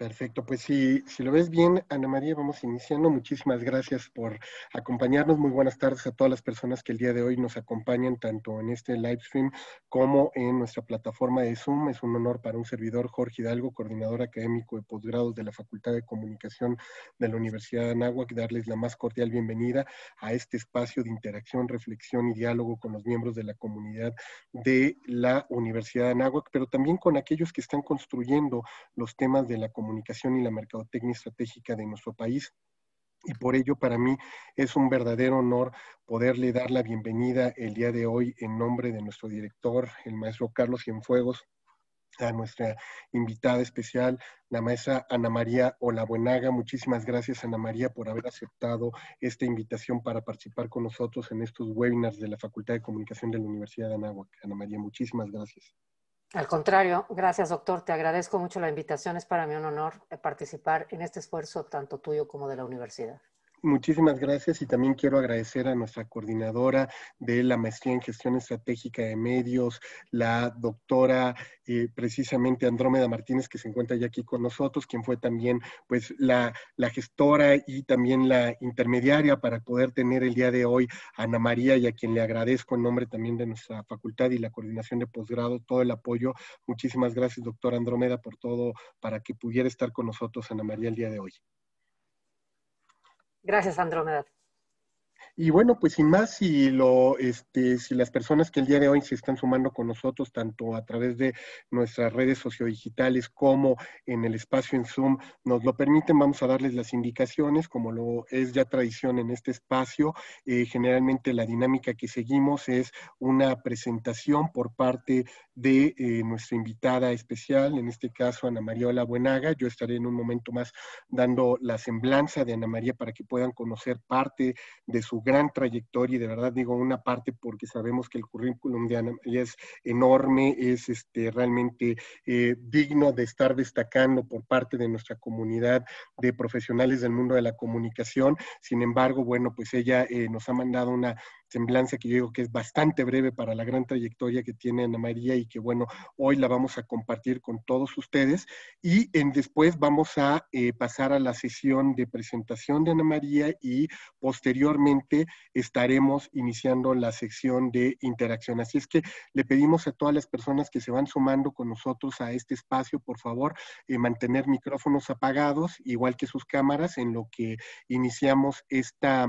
Perfecto, pues si, si lo ves bien, Ana María, vamos iniciando. Muchísimas gracias por acompañarnos. Muy buenas tardes a todas las personas que el día de hoy nos acompañan, tanto en este live stream como en nuestra plataforma de Zoom. Es un honor para un servidor, Jorge Hidalgo, coordinador académico de posgrados de la Facultad de Comunicación de la Universidad de Anáhuac, darles la más cordial bienvenida a este espacio de interacción, reflexión y diálogo con los miembros de la comunidad de la Universidad de Anáhuac, pero también con aquellos que están construyendo los temas de la comunidad comunicación y la mercadotecnia estratégica de nuestro país. Y por ello para mí es un verdadero honor poderle dar la bienvenida el día de hoy en nombre de nuestro director, el maestro Carlos Cienfuegos, a nuestra invitada especial, la maestra Ana María Olabuenaga. Muchísimas gracias, Ana María, por haber aceptado esta invitación para participar con nosotros en estos webinars de la Facultad de Comunicación de la Universidad de Anáhuac. Ana María, muchísimas gracias. Al contrario, gracias doctor, te agradezco mucho la invitación. Es para mí un honor eh, participar en este esfuerzo tanto tuyo como de la universidad. Muchísimas gracias y también quiero agradecer a nuestra coordinadora de la Maestría en Gestión Estratégica de Medios, la doctora eh, precisamente Andrómeda Martínez, que se encuentra ya aquí con nosotros, quien fue también pues la, la, gestora y también la intermediaria para poder tener el día de hoy a Ana María y a quien le agradezco en nombre también de nuestra facultad y la coordinación de posgrado, todo el apoyo. Muchísimas gracias, doctora Andrómeda, por todo, para que pudiera estar con nosotros Ana María el día de hoy. Gracias, Andrómeda. Y bueno, pues sin más, si, lo, este, si las personas que el día de hoy se están sumando con nosotros, tanto a través de nuestras redes sociodigitales como en el espacio en Zoom, nos lo permiten, vamos a darles las indicaciones, como lo es ya tradición en este espacio. Eh, generalmente la dinámica que seguimos es una presentación por parte de eh, nuestra invitada especial, en este caso Ana Mariola Buenaga. Yo estaré en un momento más dando la semblanza de Ana María para que puedan conocer parte de su gran trayectoria y de verdad digo una parte porque sabemos que el currículum de Ana María es enorme, es este, realmente eh, digno de estar destacando por parte de nuestra comunidad de profesionales del mundo de la comunicación. Sin embargo, bueno, pues ella eh, nos ha mandado una semblanza que yo digo que es bastante breve para la gran trayectoria que tiene Ana María y que bueno, hoy la vamos a compartir con todos ustedes. Y en, después vamos a eh, pasar a la sesión de presentación de Ana María y posteriormente estaremos iniciando la sección de interacción. Así es que le pedimos a todas las personas que se van sumando con nosotros a este espacio, por favor, eh, mantener micrófonos apagados, igual que sus cámaras, en lo que iniciamos esta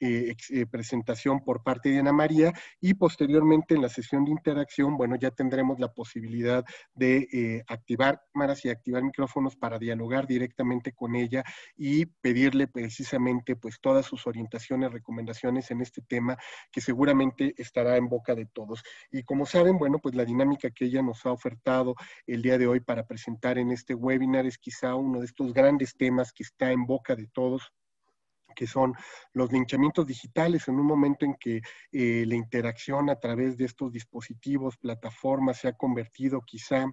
eh, presentación por parte de Ana María y posteriormente en la sesión de interacción, bueno, ya tendremos la posibilidad de eh, activar cámaras y activar micrófonos para dialogar directamente con ella y pedirle precisamente pues todas sus orientaciones, recomendaciones en este tema que seguramente estará en boca de todos. Y como saben, bueno, pues la dinámica que ella nos ha ofertado el día de hoy para presentar en este webinar es quizá uno de estos grandes temas que está en boca de todos que son los linchamientos digitales en un momento en que eh, la interacción a través de estos dispositivos, plataformas, se ha convertido quizá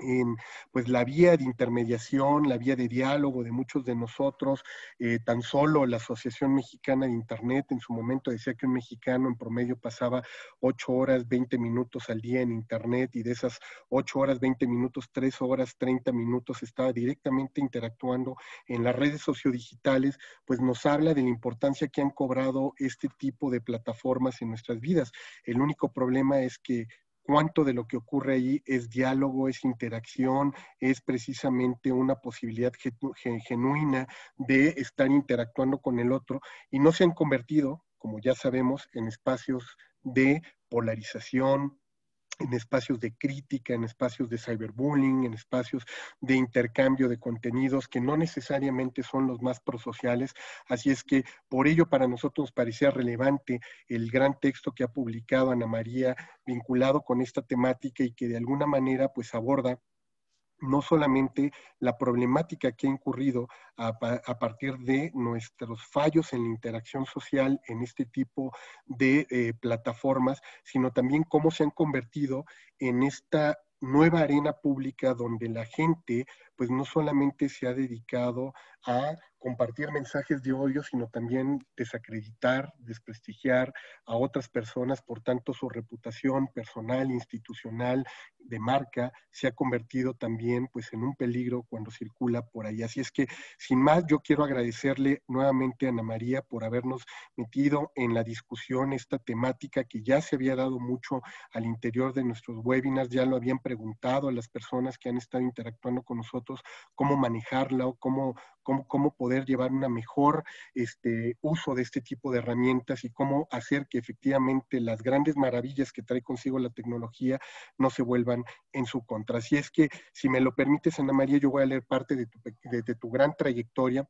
en pues la vía de intermediación, la vía de diálogo de muchos de nosotros, eh, tan solo la Asociación Mexicana de Internet en su momento decía que un mexicano en promedio pasaba 8 horas 20 minutos al día en Internet y de esas 8 horas 20 minutos, 3 horas 30 minutos estaba directamente interactuando en las redes sociodigitales, pues nos habla de la importancia que han cobrado este tipo de plataformas en nuestras vidas. El único problema es que cuánto de lo que ocurre ahí es diálogo, es interacción, es precisamente una posibilidad genuina de estar interactuando con el otro y no se han convertido, como ya sabemos, en espacios de polarización, en espacios de crítica, en espacios de cyberbullying, en espacios de intercambio de contenidos que no necesariamente son los más prosociales. Así es que por ello para nosotros parecía relevante el gran texto que ha publicado Ana María vinculado con esta temática y que de alguna manera pues aborda no solamente la problemática que ha incurrido a, partir de nuestros fallos en la interacción social en este tipo de eh, plataformas, sino también cómo se han convertido en esta nueva arena pública donde la gente pues no solamente se ha dedicado a compartir mensajes de odio, sino también desacreditar, desprestigiar a otras personas, por tanto su reputación personal, institucional, de marca, se ha convertido también pues en un peligro cuando circula por ahí. Así es que, sin más, yo quiero agradecerle nuevamente a Ana María por habernos metido en la discusión esta temática que ya se había dado mucho al interior de nuestros webinars, ya lo habían preguntado a las personas que han estado interactuando con nosotros cómo manejarla o cómo, poder llevar una mejor este, uso de este tipo de herramientas y cómo hacer que efectivamente las grandes maravillas que trae consigo la tecnología no se vuelvan en su contra. Así es que, si me lo permites, Ana María, yo voy a leer parte de tu gran trayectoria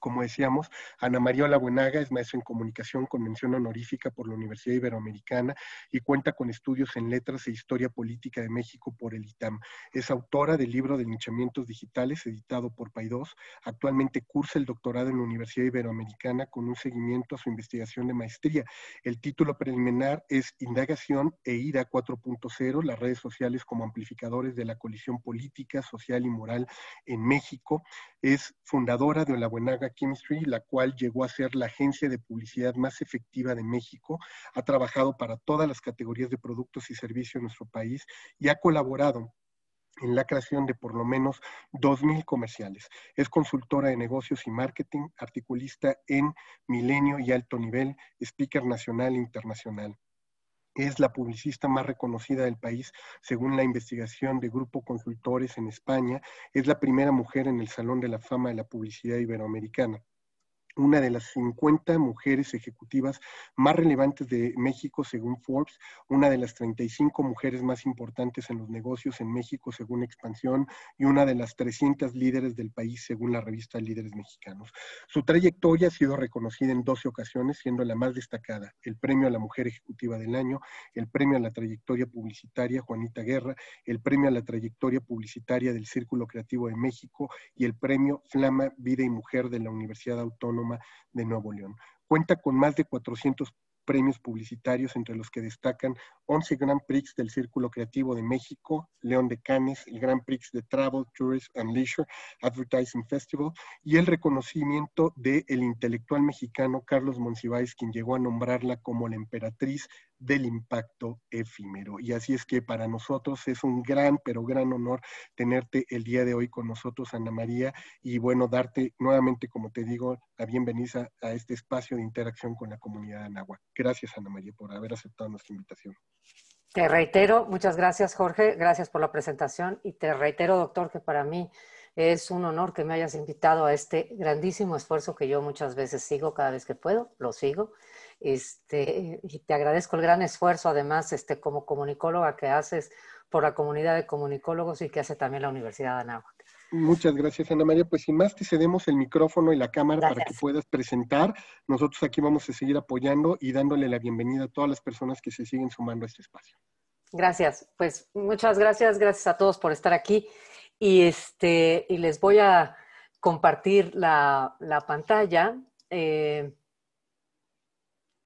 como decíamos, Ana María Olabuenaga es maestra en comunicación con mención honorífica por la Universidad Iberoamericana y cuenta con estudios en letras e historia política de México por el ITAM. Es autora del libro de linchamientos digitales editado por Paidós. Actualmente cursa el doctorado en la Universidad Iberoamericana con un seguimiento a su investigación de maestría. El título preliminar es Indagación e Ida 4.0, las redes sociales como amplificadores de la colisión política, social y moral en México. Es fundadora de Olabuenaga Chemistry, la cual llegó a ser la agencia de publicidad más efectiva de México. Ha trabajado para todas las categorías de productos y servicios en nuestro país y ha colaborado en la creación de por lo menos dos 2.000 comerciales. Es consultora de negocios y marketing, articulista en Milenio y Alto Nivel, speaker nacional e internacional es la publicista más reconocida del país, según la investigación de Grupo Consultores en España, es la primera mujer en el Salón de la Fama de la Publicidad Iberoamericana una de las 50 mujeres ejecutivas más relevantes de México según Forbes, una de las 35 mujeres más importantes en los negocios en México según Expansión y una de las 300 líderes del país según la revista Líderes Mexicanos. Su trayectoria ha sido reconocida en 12 ocasiones, siendo la más destacada el Premio a la Mujer Ejecutiva del Año, el Premio a la Trayectoria Publicitaria Juanita Guerra, el Premio a la Trayectoria Publicitaria del Círculo Creativo de México y el Premio Flama Vida y Mujer de la Universidad Autónoma de Nuevo León. Cuenta con más de 400 premios publicitarios, entre los que destacan 11 Grand Prix del Círculo Creativo de México, León de Canes, el Grand Prix de Travel, Tourism and Leisure Advertising Festival y el reconocimiento del el intelectual mexicano Carlos Monsiváis, quien llegó a nombrarla como la emperatriz del impacto efímero. Y así es que para nosotros es un gran, pero gran honor tenerte el día de hoy con nosotros, Ana María, y bueno, darte nuevamente, como te digo, la bienvenida a este espacio de interacción con la comunidad de Anáhuac. Gracias, Ana María, por haber aceptado nuestra invitación. Te reitero, muchas gracias, Jorge, gracias por la presentación y te reitero, doctor, que para mí es un honor que me hayas invitado a este grandísimo esfuerzo que yo muchas veces sigo cada vez que puedo, lo sigo este, y te agradezco el gran esfuerzo, además, este, como comunicóloga que haces por la comunidad de comunicólogos y que hace también la Universidad de Anáhuac. Muchas gracias, Ana María. Pues sin más, te cedemos el micrófono y la cámara para que puedas presentar. Nosotros aquí vamos a seguir apoyando y dándole la bienvenida a todas las personas que se siguen sumando a este espacio. Gracias. Pues muchas gracias, gracias a todos por estar aquí. Y, este, y les voy a compartir la, pantalla. Eh,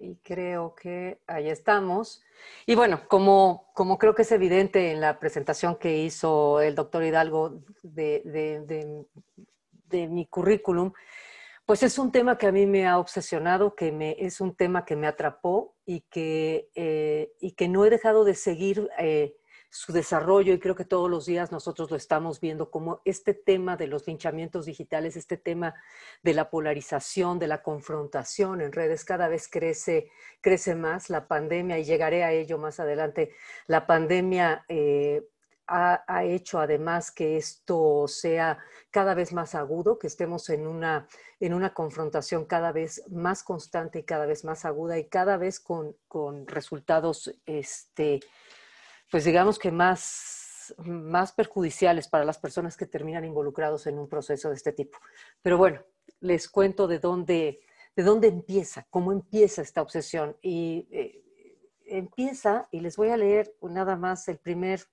y creo que ahí estamos. Y bueno, como, creo que es evidente en la presentación que hizo el doctor Hidalgo de, mi currículum, pues es un tema que a mí me ha obsesionado, que me, es un tema que me atrapó y que, eh, y que no he dejado de seguir eh, su desarrollo y creo que todos los días nosotros lo estamos viendo como este tema de los linchamientos digitales, este tema de la polarización, de la confrontación en redes cada vez crece, crece más. La pandemia, y llegaré a ello más adelante, la pandemia... Eh, ha, hecho además que esto sea cada vez más agudo, que estemos en una, en una confrontación cada vez más constante y cada vez más aguda y cada vez con, con resultados este, pues digamos que más, perjudiciales para las personas que terminan involucrados en un proceso de este tipo. Pero bueno, les cuento de dónde, de dónde empieza, cómo empieza esta obsesión. Y eh, empieza, y les voy a leer nada más el primer,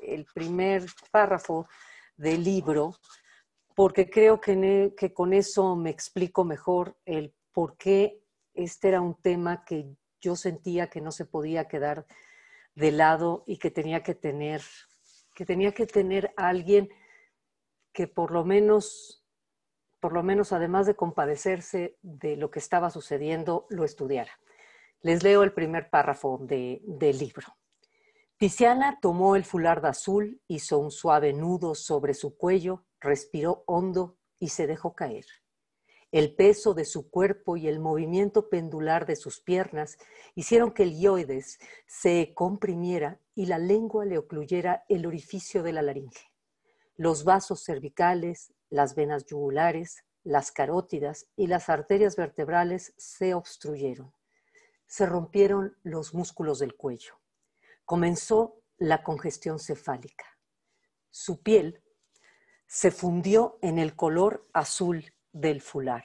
el primer párrafo del libro, porque creo que, e, que con eso me explico mejor el por qué este era un tema que yo sentía que no se podía quedar de lado y que tenía que tener, que tenía que tener alguien que por lo menos, por lo menos además de compadecerse de lo que estaba sucediendo, lo estudiara. Les leo el primer párrafo del libro. Tiziana tomó el fular azul, hizo un suave nudo sobre su cuello, respiró hondo y se dejó caer. El peso de su cuerpo y el movimiento pendular de sus piernas hicieron que el ioides se comprimiera y la lengua le ocluyera el orificio de la laringe. Los vasos cervicales, las venas yugulares, las carótidas y las arterias vertebrales se obstruyeron. Se rompieron los músculos del cuello. Comenzó la congestión cefálica. Su piel se fundió en el color azul del fular.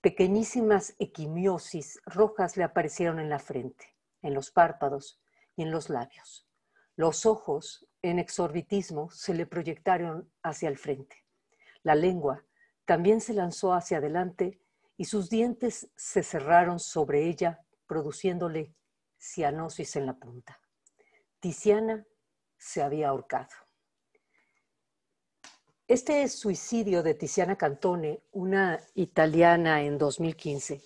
Pequeñísimas equimiosis rojas le aparecieron en la frente, en los párpados y en los labios. Los ojos, en exorbitismo, se le proyectaron hacia el frente. La lengua también se lanzó hacia adelante y sus dientes se cerraron sobre ella, produciéndole cianosis en la punta. Tiziana se había ahorcado. Este suicidio de Tiziana Cantone, una italiana en 2015,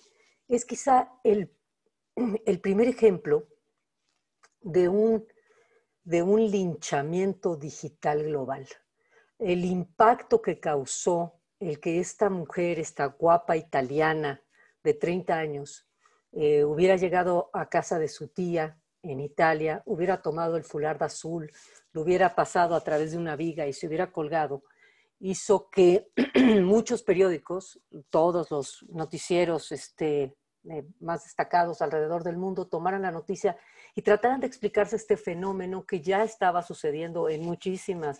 es quizá el, primer ejemplo de un, linchamiento digital global. El impacto que causó el que esta mujer, esta guapa italiana de 30 años, eh, hubiera llegado a casa de su tía en Italia, hubiera tomado el fular azul, lo hubiera pasado a través de una viga y se hubiera colgado, hizo que muchos periódicos, todos los noticieros este, eh, más destacados alrededor del mundo, tomaran la noticia y trataran de explicarse este fenómeno que ya estaba sucediendo en muchísimas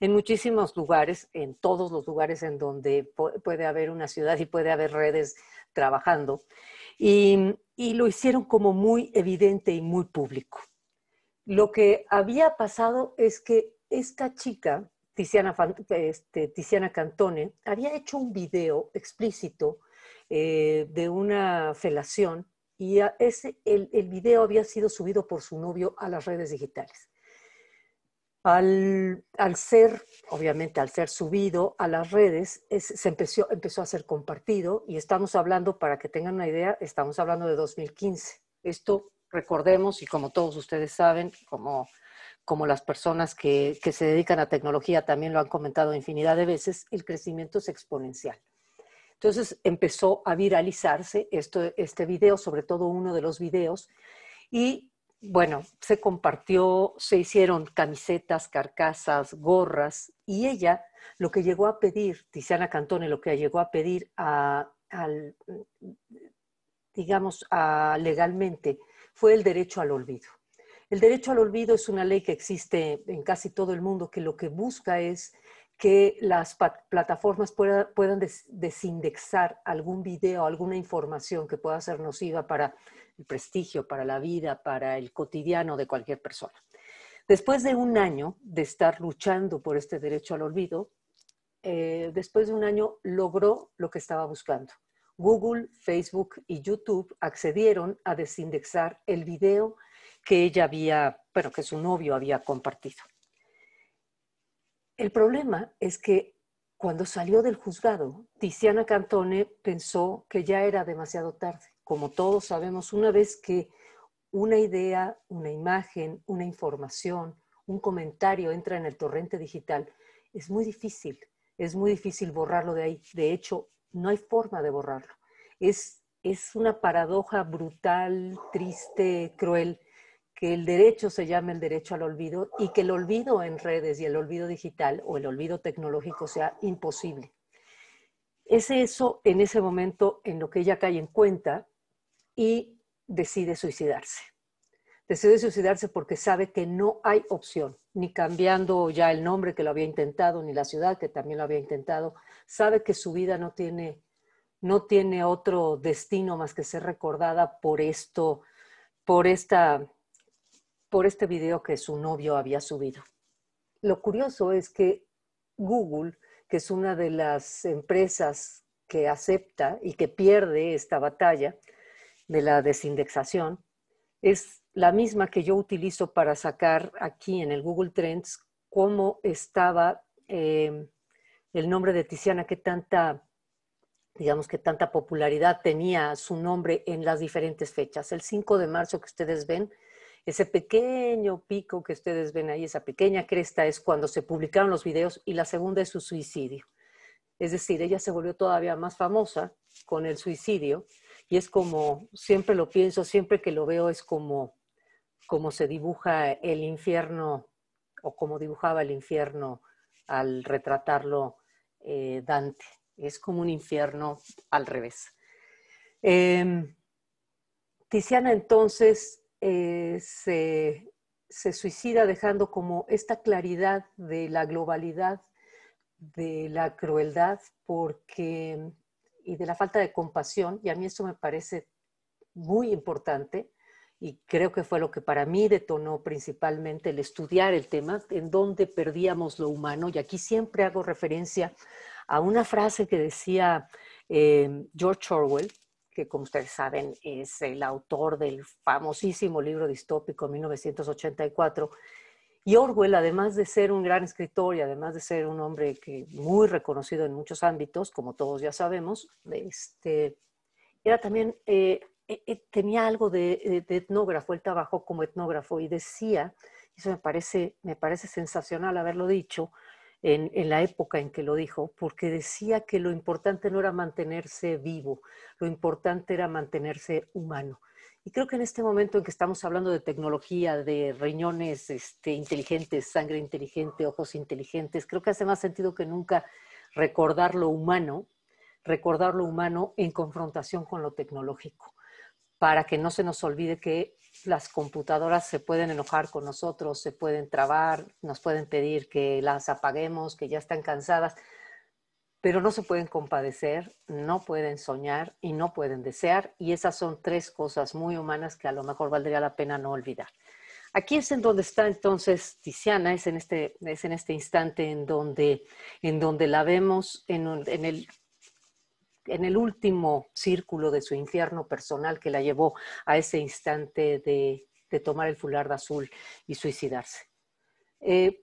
en muchísimos lugares, en todos los lugares en donde puede haber una ciudad y puede haber redes trabajando. y, lo hicieron como muy evidente y muy público. Lo que había pasado es que esta chica este, Tiziana, Cantone, había hecho un video explícito eh, de una felación y ese, el, el, video había sido subido por su novio a las redes digitales. Al, ser, obviamente, al ser subido a las redes, se empezó, empezó a ser compartido y estamos hablando, para que tengan una idea, estamos hablando de 2015. Esto recordemos y como todos ustedes saben, como como las personas que, se dedican a tecnología también lo han comentado infinidad de veces, el crecimiento es exponencial. Entonces empezó a viralizarse este video, sobre todo uno de los videos, y bueno, se compartió, se hicieron camisetas, carcasas, gorras, y ella lo que llegó a pedir, Tiziana Cantone, lo que llegó a pedir a, digamos, legalmente, fue el derecho al olvido. El derecho al olvido es una ley que existe en casi todo el mundo que lo que busca es que las plataformas puedan desindexar algún video, alguna información que pueda ser nociva para el prestigio, para la vida, para el cotidiano de cualquier persona. Después de un año de estar luchando por este derecho al olvido, eh, después de un año logró lo que estaba buscando. Google, Facebook y YouTube accedieron a desindexar el video que ella había, pero que su novio había compartido. El problema es que cuando salió del juzgado, Tiziana Cantone pensó que ya era demasiado tarde. Como todos sabemos, una vez que una idea, una imagen, una información, un comentario entra en el torrente digital, es muy difícil, es muy difícil borrarlo de ahí. De hecho, no hay forma de borrarlo. Es, es una paradoja brutal, triste, cruel, que el derecho se llame el derecho al olvido y que el olvido en redes y el olvido digital o el olvido tecnológico sea imposible. Es eso en ese momento en lo que ella cae en cuenta y decide suicidarse. Decide suicidarse porque sabe que no hay opción, ni cambiando ya el nombre que lo había intentado, ni la ciudad que también lo había intentado. Sabe que su vida no tiene, no tiene otro destino más que ser recordada por esto, por esta por este video que su novio había subido. Lo curioso es que Google, que es una de las empresas que acepta y que pierde esta batalla de la desindexación, es la misma que yo utilizo para sacar aquí en el Google Trends cómo estaba eh, el nombre de Tiziana, qué tanta, digamos, que tanta popularidad tenía su nombre en las diferentes fechas. El 5 de marzo que ustedes ven ese pequeño pico que ustedes ven ahí, esa pequeña cresta, es cuando se publicaron los videos y la segunda es su suicidio. Es decir, ella se volvió todavía más famosa con el suicidio y es como, siempre lo pienso, siempre que lo veo es como, como se dibuja el infierno o como dibujaba el infierno al retratarlo eh, Dante. Es como un infierno al revés. Em, Tiziana entonces eh, se, suicida dejando como esta claridad de la globalidad, de la crueldad, porque y de la falta de compasión, y a mí eso me parece muy importante, y creo que fue lo que para mí detonó principalmente el estudiar el tema, en donde perdíamos lo humano, y aquí siempre hago referencia a una frase que decía eh, George Orwell, que como ustedes saben es el autor del famosísimo libro distópico 1984. Y Orwell, además de ser un gran escritor y además de ser un hombre que muy reconocido en muchos ámbitos, como todos ya sabemos, este, era también eh, eh, eh, tenía algo de, etnógrafo. Él trabajó como etnógrafo y decía, eso me parece, me parece sensacional haberlo dicho, en, la época en que lo dijo, porque decía que lo importante no era mantenerse vivo, lo importante era mantenerse humano. Y creo que en este momento en que estamos hablando de tecnología, de riñones este, inteligentes, sangre inteligente, ojos inteligentes, creo que hace más sentido que nunca recordar lo humano, recordar lo humano en confrontación con lo tecnológico para que no se nos olvide que las computadoras se pueden enojar con nosotros, se pueden trabar, nos pueden pedir que las apaguemos, que ya están cansadas, pero no se pueden compadecer, no pueden soñar y no pueden desear. Y esas son tres cosas muy humanas que a lo mejor valdría la pena no olvidar. Aquí es en donde está entonces Tiziana, es en este, es en este instante en donde, en donde la vemos en, en el en el último círculo de su infierno personal que la llevó a ese instante de, tomar el fular de azul y suicidarse. Eh,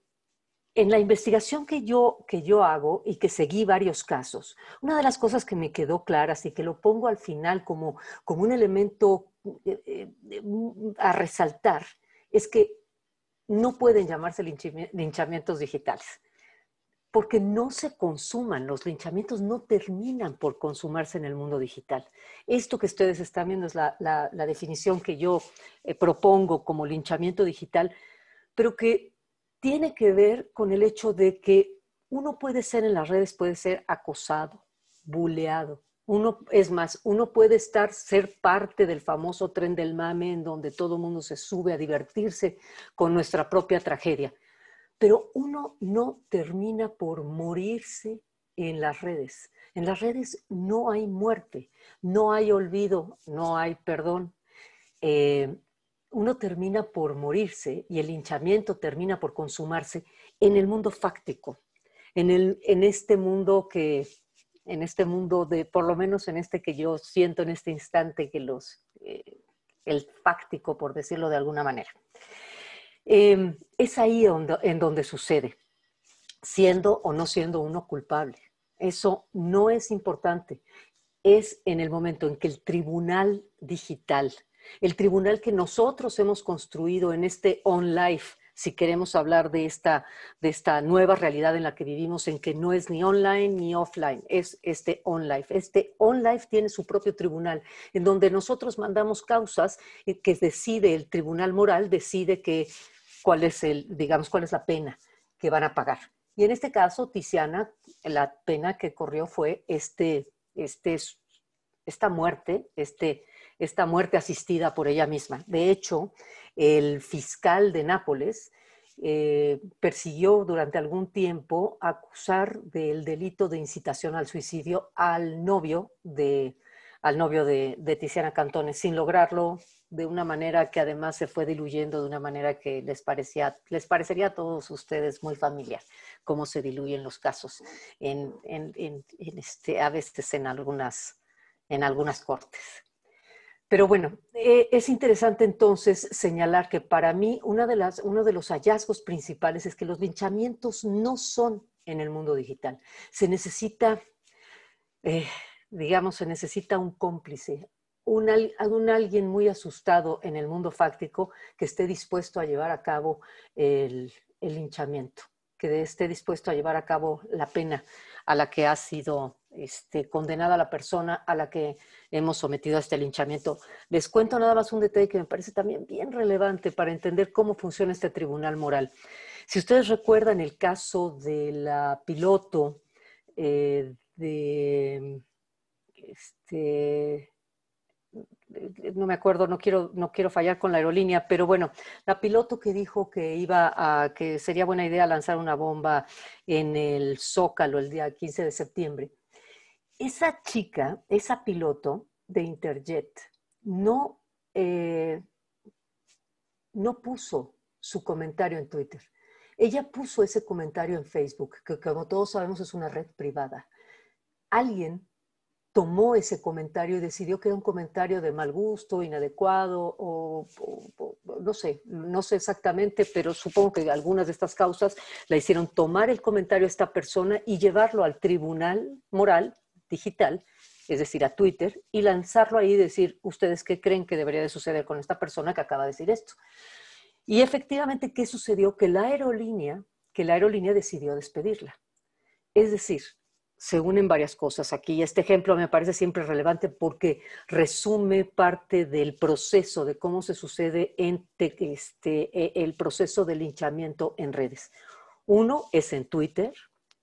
en la investigación que yo, hago y que seguí varios casos, una de las cosas que me quedó clara y que lo pongo al final como, un elemento eh, eh, a resaltar es que no pueden llamarse linchamientos digitales porque no se consuman, los linchamientos no terminan por consumarse en el mundo digital. Esto que ustedes están viendo es la, definición que yo eh, propongo como linchamiento digital, pero que tiene que ver con el hecho de que uno puede ser en las redes, puede ser acosado, buleado. Uno, es más, uno puede estar, ser parte del famoso tren del mame en donde todo el mundo se sube a divertirse con nuestra propia tragedia pero uno no termina por morirse en las redes. En las redes no hay muerte, no hay olvido, no hay perdón. Eh, uno termina por morirse y el hinchamiento termina por consumarse en el mundo fáctico, en, este mundo que, en este mundo de, por lo menos en este que yo siento en este instante, que los, eh, el fáctico, por decirlo de alguna manera. Em, es ahí en donde sucede, siendo o no siendo uno culpable. Eso no es importante. Es en el momento en que el tribunal digital, el tribunal que nosotros hemos construido en este on life, si queremos hablar de esta, de esta nueva realidad en la que vivimos, en que no es ni online ni offline, es este on-life. Este on-life tiene su propio tribunal, en donde nosotros mandamos causas eh, que decide el tribunal moral, decide que cuál es el, digamos, cuál es la pena que van a pagar. Y en este caso, Tiziana, la pena que corrió fue este, este esta muerte, este, esta muerte asistida por ella misma. De hecho, el fiscal de Nápoles eh, persiguió durante algún tiempo acusar del delito de incitación al suicidio al novio de, al novio de, Tiziana Cantones, sin lograrlo de una manera que además se fue diluyendo de una manera que les, parecía, les parecería a todos ustedes muy familiar, cómo se diluyen los casos en, en, en, este, a veces en algunas, en algunas cortes. Pero bueno, eh, es interesante entonces señalar que para mí uno de los hallazgos principales es que los linchamientos no son en el mundo digital. Se necesita, eh, digamos, se necesita un cómplice, un, alguien muy asustado en el mundo fáctico que esté dispuesto a llevar a cabo el, el linchamiento, que esté dispuesto a llevar a cabo la pena a la que ha sido este, condenada la persona a la que hemos sometido a este linchamiento. Les cuento nada más un detalle que me parece también bien relevante para entender cómo funciona este tribunal moral. Si ustedes recuerdan el caso de la piloto eh, de este, no me acuerdo, no quiero, no quiero fallar con la aerolínea, pero bueno, la piloto que dijo que iba a, que sería buena idea lanzar una bomba en el Zócalo el día 15 de septiembre. Esa chica, esa piloto de Interjet, no, eh, no puso su comentario en Twitter. Ella puso ese comentario en Facebook, que como todos sabemos es una red privada. Alguien tomó ese comentario y decidió que era un comentario de mal gusto, inadecuado, o, no sé, no sé exactamente, pero supongo que algunas de estas causas la hicieron tomar el comentario a esta persona y llevarlo al tribunal moral digital, es decir, a Twitter, y lanzarlo ahí y decir, ¿ustedes qué creen que debería de suceder con esta persona que acaba de decir esto? Y efectivamente, ¿qué sucedió? Que la aerolínea, que la aerolínea decidió despedirla. Es decir, se unen varias cosas aquí. Este ejemplo me parece siempre relevante porque resume parte del proceso de cómo se sucede este, e, el proceso del linchamiento en redes. Uno es en Twitter,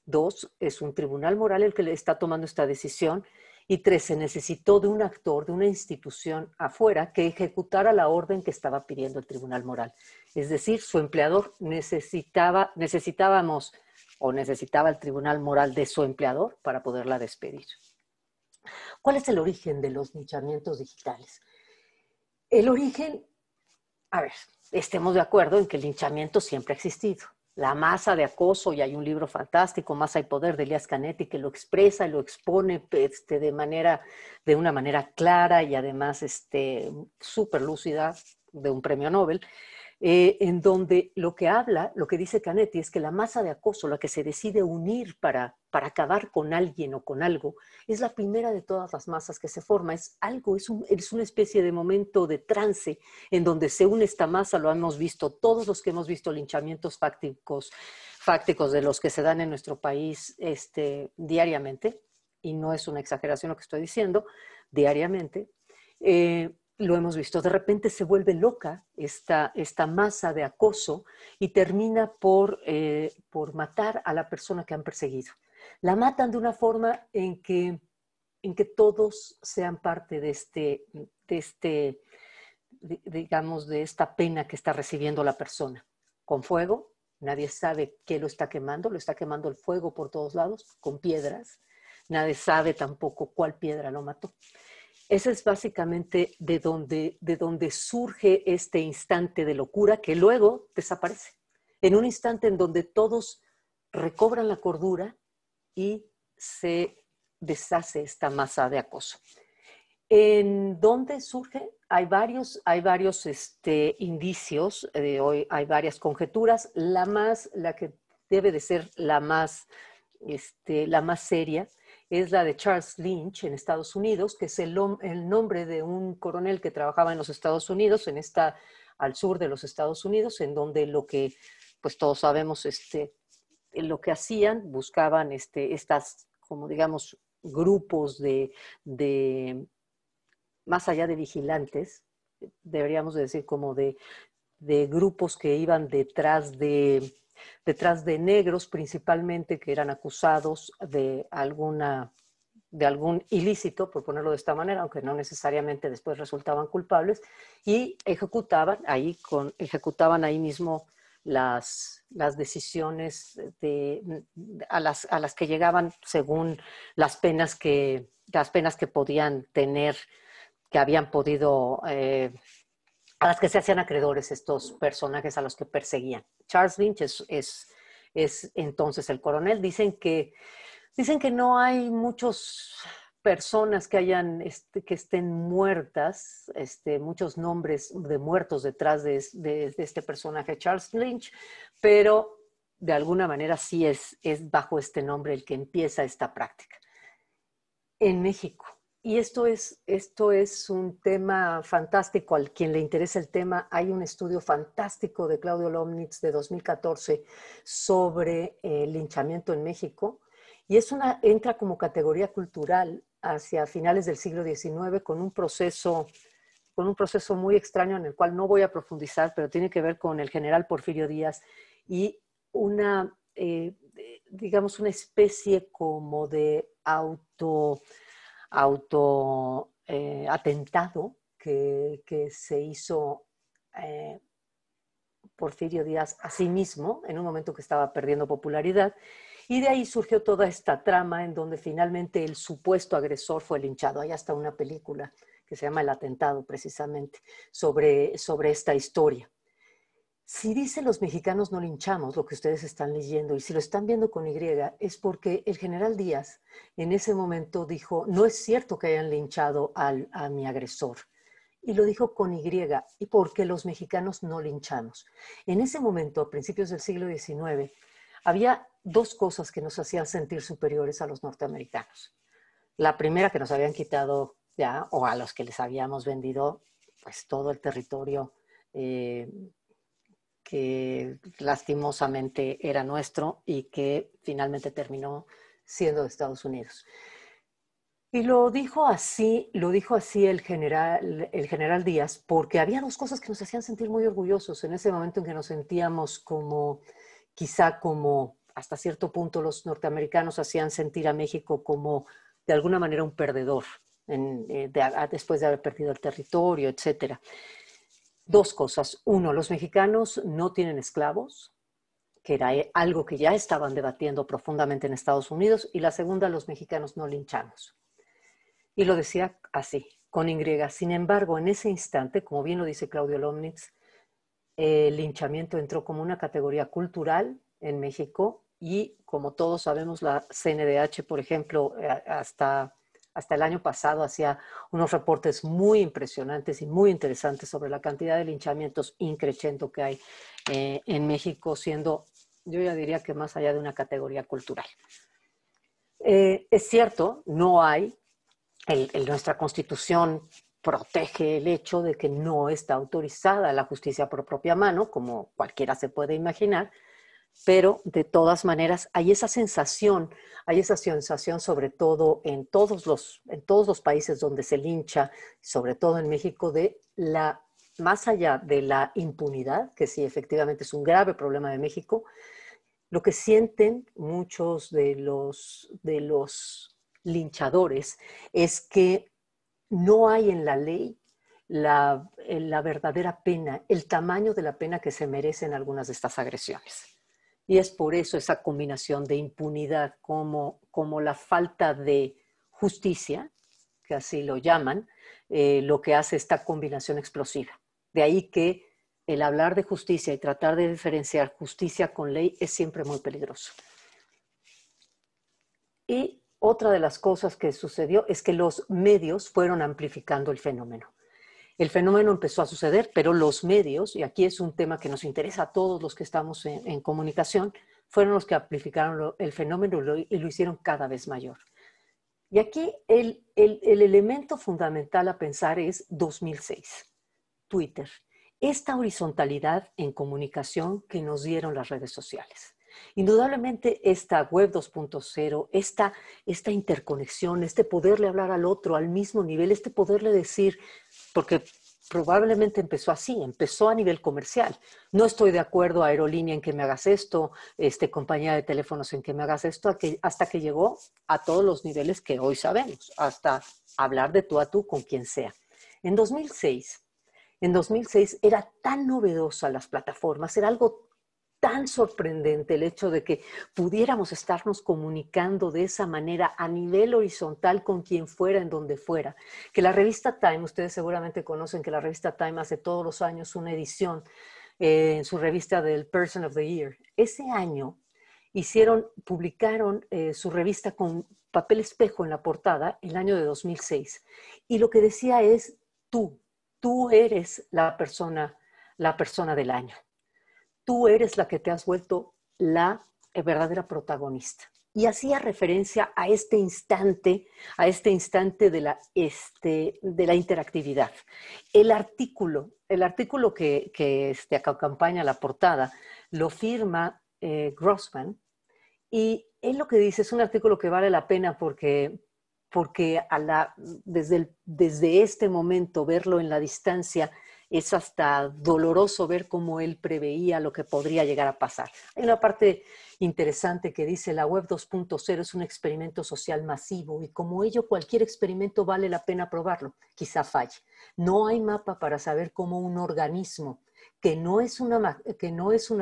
dos es un tribunal moral el que le está tomando esta decisión y tres se necesitó de un actor, de una institución afuera que ejecutara la orden que estaba pidiendo el tribunal moral. Es decir, su empleador necesitaba necesitábamos o necesitaba el tribunal moral de su empleador para poderla despedir. ¿Cuál es el origen de los linchamientos digitales? El origen, a ver, estemos de acuerdo en que el linchamiento siempre ha existido. La masa de acoso, y hay un libro fantástico, Más y Poder, de Elias Canetti, que lo expresa y lo expone este, de, manera, de una manera clara y además este, súper lúcida de un premio Nobel. Eh, en donde lo que habla, lo que dice Canetti es que la masa de acoso, la que se decide unir para, acabar con alguien o con algo, es la primera de todas las masas que se forma. Es algo, es, una especie de momento de trance en donde se une esta masa, lo hemos visto todos los que hemos visto linchamientos fácticos, fácticos de los que se dan en nuestro país este, diariamente, y no es una exageración lo que estoy diciendo, diariamente. Eh, lo hemos visto, de repente se vuelve loca esta, masa de acoso y termina eh, por, matar a la persona que han perseguido. La matan de una forma en que, en que todos sean parte de este, este digamos, de esta pena que está recibiendo la persona. Con fuego, nadie sabe qué lo está quemando, lo está quemando el fuego por todos lados, con piedras, nadie sabe tampoco cuál piedra lo mató. Ese es básicamente de donde, surge este instante de locura que luego desaparece. En un instante en donde todos recobran la cordura y se deshace esta masa de acoso. ¿En dónde surge? Hay varios, este, indicios, eh, hay varias conjeturas. La más, la que debe de ser la más, este, la más seria, es la de Charles Lynch en Estados Unidos, que es el, nombre de un coronel que trabajaba en los Estados Unidos, en esta, al sur de los Estados Unidos, en donde lo que, pues todos sabemos, este, lo que hacían, buscaban este, estas, como digamos, grupos de, más allá de vigilantes, deberíamos decir como de grupos que iban detrás de detrás de negros principalmente que eran acusados de alguna de algún ilícito, por ponerlo de esta manera, aunque no necesariamente después resultaban culpables, y ejecutaban ahí, con, ejecutaban ahí mismo las, las decisiones de, a, las, a, las, que llegaban según las penas que, las penas que podían tener, que habían podido eh, a las que se hacían acreedores estos personajes a los que perseguían. Charles Lynch es, entonces el coronel. Dicen que, dicen que no hay muchas personas que hayan este, que estén muertas, este, muchos nombres de muertos detrás de, este personaje Charles Lynch, pero de alguna manera sí es, es bajo este nombre el que empieza esta práctica. En México, y esto es, esto es un tema fantástico. Al quien le interesa el tema, hay un estudio fantástico de Claudio Lomnitz de 2014 sobre el linchamiento en México. Y es una, entra como categoría cultural hacia finales del siglo XIX con un proceso con un proceso muy extraño en el cual no voy a profundizar, pero tiene que ver con el general Porfirio Díaz y una, eh, digamos, una especie como de auto, autoatentado eh, que, se hizo eh, Porfirio Díaz a sí mismo en un momento que estaba perdiendo popularidad. Y de ahí surgió toda esta trama en donde finalmente el supuesto agresor fue linchado. Hay hasta una película que se llama El Atentado, precisamente, sobre esta historia. Si dice los mexicanos no linchamos lo que ustedes están leyendo y si lo están viendo con Y, es porque el general Díaz en ese momento dijo, no es cierto que hayan linchado a mi agresor. Y lo dijo con Y, y porque los mexicanos no linchamos. En ese momento, a principios del siglo XIX, había dos cosas que nos hacían sentir superiores a los norteamericanos. La primera, que nos habían quitado ya, o a los que les habíamos vendido, pues todo el territorio. Eh, que lastimosamente era nuestro y que finalmente terminó siendo de Estados Unidos. Y lo dijo así, lo dijo así el general, el general Díaz, porque había dos cosas que nos hacían sentir muy orgullosos en ese momento en que nos sentíamos como, quizá como, hasta cierto punto los norteamericanos hacían sentir a México como de alguna manera un perdedor eh, después de haber perdido el territorio, etcétera. Dos cosas. Uno, los mexicanos no tienen esclavos, que era algo que ya estaban debatiendo profundamente en Estados Unidos. Y la segunda, los mexicanos no linchamos. Y lo decía así, con Y. Sin embargo, en ese instante, como bien lo dice Claudio Lomnitz, el linchamiento entró como una categoría cultural en México y como todos sabemos, la CNDH, por ejemplo, eh, hasta hasta el año pasado hacía unos reportes muy impresionantes y muy interesantes sobre la cantidad de linchamientos increciendo que hay eh, en México, siendo, yo ya diría que más allá de una categoría cultural. Eh, es cierto, no hay, nuestra constitución protege el hecho de que no está autorizada la justicia por propia mano, como cualquiera se puede imaginar, pero de todas maneras hay esa sensación, hay esa sensación sobre todo en todos los, países donde se lincha, sobre todo en México, de la, más allá de la impunidad, que sí efectivamente es un grave problema de México, lo que sienten muchos de los, de los linchadores es que no hay en la ley la, la verdadera pena, el tamaño de la pena que se merecen algunas de estas agresiones. Y es por eso esa combinación de impunidad como, como la falta de justicia, que así lo llaman, eh, lo que hace esta combinación explosiva. De ahí que el hablar de justicia y tratar de diferenciar justicia con ley es siempre muy peligroso. Y otra de las cosas que sucedió es que los medios fueron amplificando el fenómeno. El fenómeno empezó a suceder, pero los medios, y aquí es un tema que nos interesa a todos los que estamos en, comunicación, fueron los que amplificaron el fenómeno y lo hicieron cada vez mayor. Y aquí el, elemento fundamental a pensar es 2006, Twitter, esta horizontalidad en comunicación que nos dieron las redes sociales. Indudablemente esta web 2.0, esta, esta interconexión, este poderle hablar al otro al mismo nivel, este poderle decir, porque probablemente empezó así, empezó a nivel comercial. No estoy de acuerdo a aerolínea en que me hagas esto, este, compañía de teléfonos en que me hagas esto, hasta que llegó a todos los niveles que hoy sabemos, hasta hablar de tú a tú con quien sea. En 2006, en 2006 era tan novedoso las plataformas, era algo tan sorprendente el hecho de que pudiéramos estarnos comunicando de esa manera a nivel horizontal con quien fuera, en donde fuera. Que la revista Time, ustedes seguramente conocen que la revista Time hace todos los años una edición eh, en su revista del Person of the Year. Ese año hicieron, publicaron eh, su revista con papel espejo en la portada el año de 2006. Y lo que decía es, tú, tú eres la persona, la persona del año tú eres la que te has vuelto la eh, verdadera protagonista. Y hacía referencia a este instante, a este instante de la, este, de la interactividad. El artículo, el artículo que, que este, acompaña la portada lo firma eh, Grossman y él lo que dice es un artículo que vale la pena porque, porque desde, desde este momento verlo en la distancia es hasta doloroso ver cómo él preveía lo que podría llegar a pasar. Hay una parte interesante que dice, la web 2.0 es un experimento social masivo y como ello cualquier experimento vale la pena probarlo, quizá falle. No hay mapa para saber cómo un organismo que no, es una,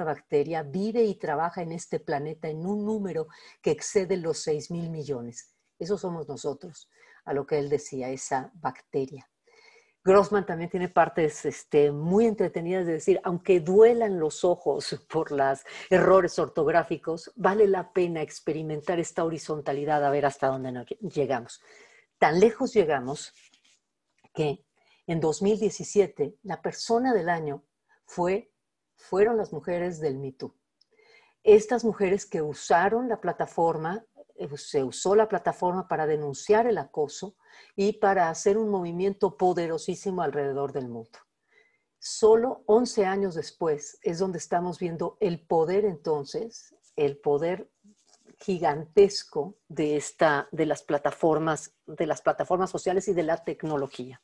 bacteria, vive y trabaja en este planeta en un número que excede los 6 mil millones. Eso somos nosotros, a lo que él decía, esa bacteria. Grossman también tiene partes este, muy entretenidas de decir, aunque duelan los ojos por los errores ortográficos, vale la pena experimentar esta horizontalidad a ver hasta dónde llegamos. Tan lejos llegamos que en 2017 la persona del año fue, fueron las mujeres del Me Estas mujeres que usaron la plataforma eh, se usó la plataforma para denunciar el acoso y para hacer un movimiento poderosísimo alrededor del mundo. Solo 11 años después es donde estamos viendo el poder entonces, el poder gigantesco de, esta, de, las, plataformas, de las plataformas sociales y de la tecnología.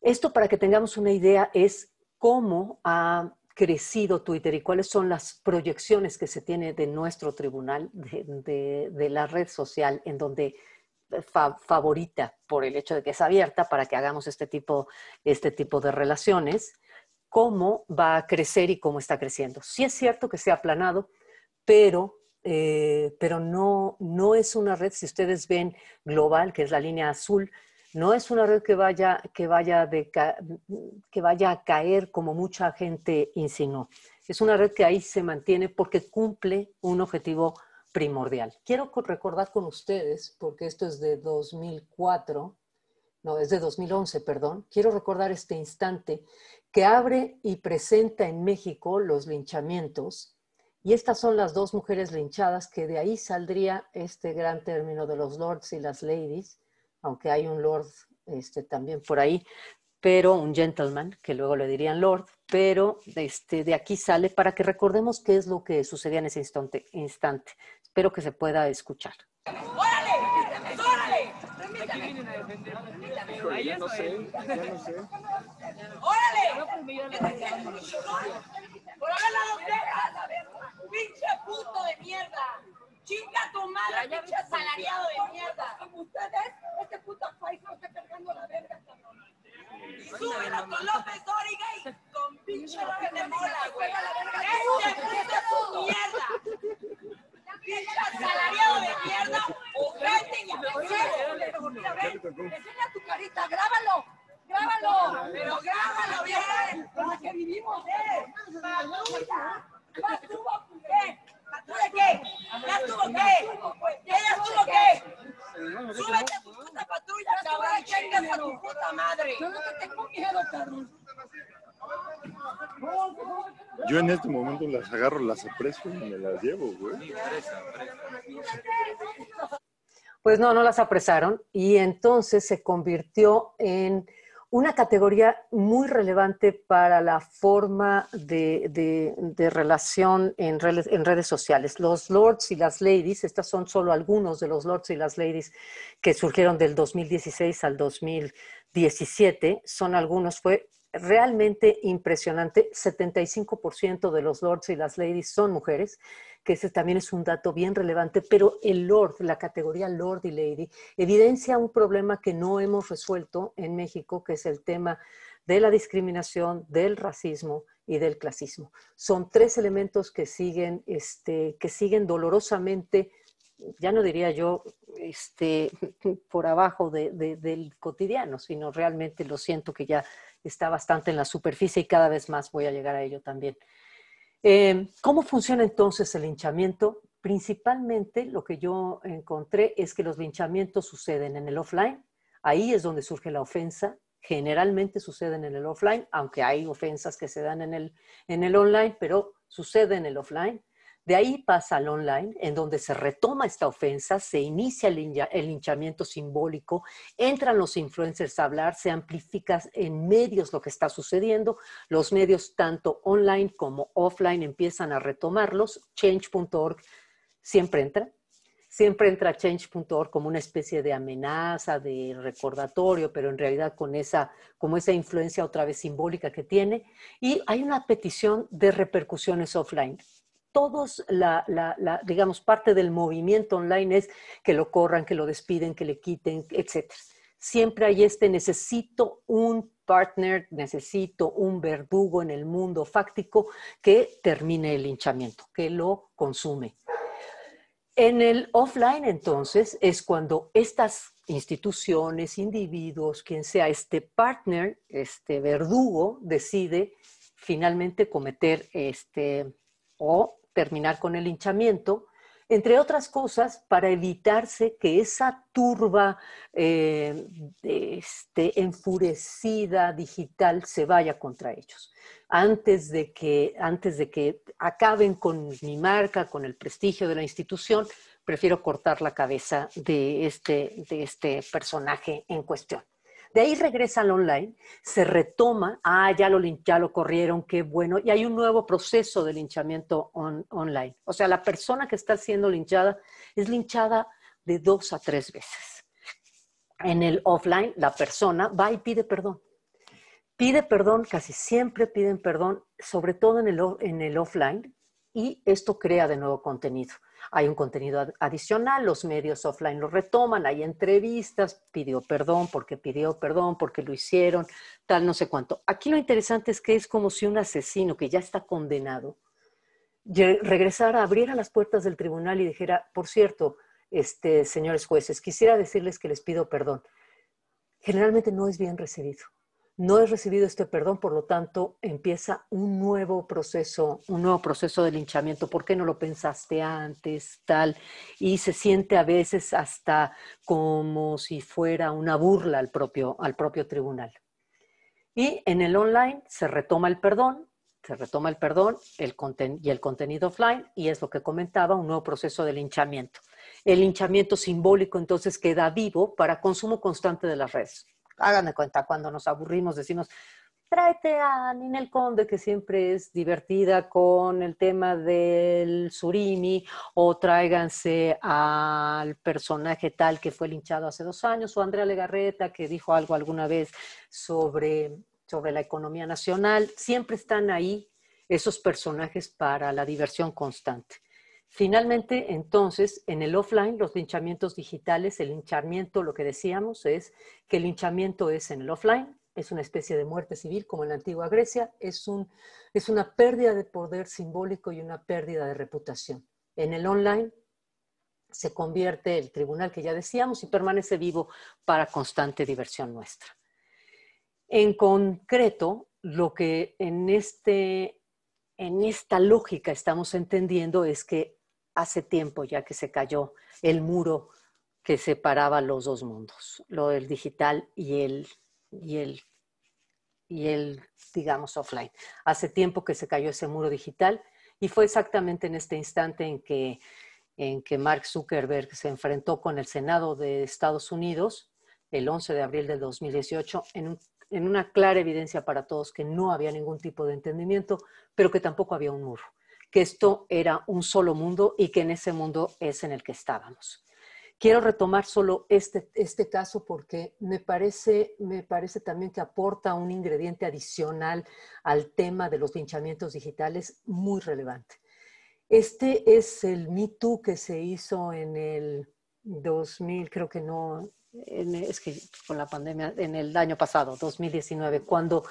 Esto para que tengamos una idea es cómo ha crecido Twitter y cuáles son las proyecciones que se tiene de nuestro tribunal, de, la red social, en donde eh, favorita por el hecho de que es abierta para que hagamos este tipo, este tipo de relaciones, cómo va a crecer y cómo está creciendo. si es cierto que se ha aplanado, pero eh, pero no, no es una red, si ustedes ven global, que es la línea azul, no es una red que vaya, que vaya, que vaya a caer como mucha gente insinuó. Es una red que ahí se mantiene porque cumple un objetivo primordial. Quiero recordar con ustedes, porque esto es de 2004, no, es de 2011, perdón, quiero recordar este instante que abre y presenta en México los linchamientos. Y estas son las dos mujeres linchadas que de ahí saldría este gran término de los lords y las ladies, aunque hay un lord este, también por ahí, pero un gentleman, que luego le dirían lord, pero este, de aquí sale para que recordemos qué es lo que sucedía en ese instante. instante. Espero que se pueda escuchar. ¡Órale! ¡Órale! ¡Órale! ¡Órale! ¡Pinche puto de mierda! Chinga tu madre, ya, pinche asalariado de mierda. Como ustedes, este puto país no está cargando la verga, cabrón. Súbelo con López Dóriga con pinche López de Mola, güey. Este puto tu mierda. Pinche asalariado de mierda, ojete y ver Mira, ven, enseña tu carita, grábalo. Grábalo, pero grábalo bien. Con la que vivimos, eh. Patrulla, ¿Tú de qué? ¿Las tuvo qué? ¿Ellas tuvo qué? Súbete a tu puta patrulla, cabrón, chingas a tu puta madre. Yo no te tengo miedo, Carlos. Yo en este momento las agarro, las aprecio y me las llevo, güey. Pues no, no las apresaron y entonces se convirtió en una categoría muy relevante para la forma de, relación en redes, en redes, sociales. Los lords y las ladies, estas son solo algunos de los lords y las ladies que surgieron del 2016 al 2017, son algunos, fue realmente impresionante. 75% de los lords y las ladies son mujeres, que ese también es un dato bien relevante, pero el lord, la categoría lord y lady, evidencia un problema que no hemos resuelto en México, que es el tema de la discriminación, del racismo y del clasismo. Son tres elementos que siguen, este, que siguen dolorosamente ya no diría yo este, por abajo del cotidiano, sino realmente lo siento que ya está bastante en la superficie y cada vez más voy a llegar a ello también. Em, ¿Cómo funciona entonces el linchamiento? Principalmente lo que yo encontré es que los linchamientos suceden en el offline, ahí es donde surge la ofensa, generalmente suceden en el offline, aunque hay ofensas que se dan en el, en el online, pero sucede en el offline. De ahí pasa al online, en donde se retoma esta ofensa, se inicia el, hinchamiento simbólico, entran los influencers a hablar, se amplifica en medios lo que está sucediendo, los medios tanto online como offline empiezan a retomarlos, change.org siempre entra, siempre entra change.org como una especie de amenaza, de recordatorio, pero en realidad con esa, como esa influencia otra vez simbólica que tiene, y hay una petición de repercusiones offline todos la, digamos, parte del movimiento online es que lo corran, que lo despiden, que le quiten, etc. Siempre hay este necesito un partner, necesito un verdugo en el mundo fáctico que termine el hinchamiento que lo consume. En el offline, entonces, es cuando estas instituciones, individuos, quien sea este partner, este verdugo, decide finalmente cometer este o terminar con el hinchamiento, entre otras cosas, para evitarse que esa turba eh, este, enfurecida digital se vaya contra ellos. Antes de, que, acaben con mi marca, con el prestigio de la institución, prefiero cortar la cabeza de este, este personaje en cuestión. De ahí regresa al online, se retoma, ah, ya lo, ya lo corrieron, qué bueno, y hay un nuevo proceso de linchamiento online. O sea, la persona que está siendo linchada es linchada de dos a tres veces. En el offline, la persona va y pide perdón. Pide perdón, casi siempre piden perdón, sobre todo en el, en el offline, y esto crea de nuevo contenido. Hay un contenido adicional, los medios offline lo retoman, hay entrevistas, pidió perdón porque pidió perdón, porque lo hicieron, tal, no sé cuánto. Aquí lo interesante es que es como si un asesino que ya está condenado regresara, abriera las puertas del tribunal y dijera, por cierto, este, señores jueces, quisiera decirles que les pido perdón. Generalmente no es bien recibido no he recibido este perdón, por lo tanto empieza un nuevo proceso, un nuevo proceso de linchamiento. ¿Por qué no lo pensaste antes? Tal. Y se siente a veces hasta como si fuera una burla al propio, al propio tribunal. Y en el online se retoma el perdón, se retoma el perdón y el contenido offline, y es lo que comentaba, un nuevo proceso de linchamiento. El linchamiento simbólico entonces queda vivo para consumo constante de las redes. Háganme cuenta, cuando nos aburrimos decimos, tráete a Ninel Conde, que siempre es divertida con el tema del surimi, o tráiganse al personaje tal que fue linchado hace dos años, o Andrea Legarreta, que dijo algo alguna vez sobre la economía nacional. Siempre están ahí esos personajes para la diversión constante. Finalmente, entonces, en el offline, los linchamientos digitales, el linchamiento, lo que decíamos es que el linchamiento es en el offline, es una especie de muerte civil como en la antigua Grecia, es, un, es una pérdida de poder simbólico y una pérdida de reputación. En el online se convierte el tribunal que ya decíamos y permanece vivo para constante diversión nuestra. En concreto, lo que en, este, en esta lógica estamos entendiendo es que hace tiempo ya que se cayó el muro que separaba los dos mundos, lo del digital y el, y el, y el, digamos, offline. Hace tiempo que se cayó ese muro digital y fue exactamente en este instante en que, Mark Zuckerberg se enfrentó con el Senado de Estados Unidos el 11 de abril de 2018 en, en una clara evidencia para todos que no había ningún tipo de entendimiento, pero que tampoco había un muro que esto era un solo mundo y que en ese mundo es en el que estábamos. Quiero retomar solo este, este caso porque me parece, también que aporta un ingrediente adicional al tema de los linchamientos digitales muy relevante. Este es el Me Too que se hizo en el 2000, creo que no, es que con la pandemia, en el año pasado, 2019, cuando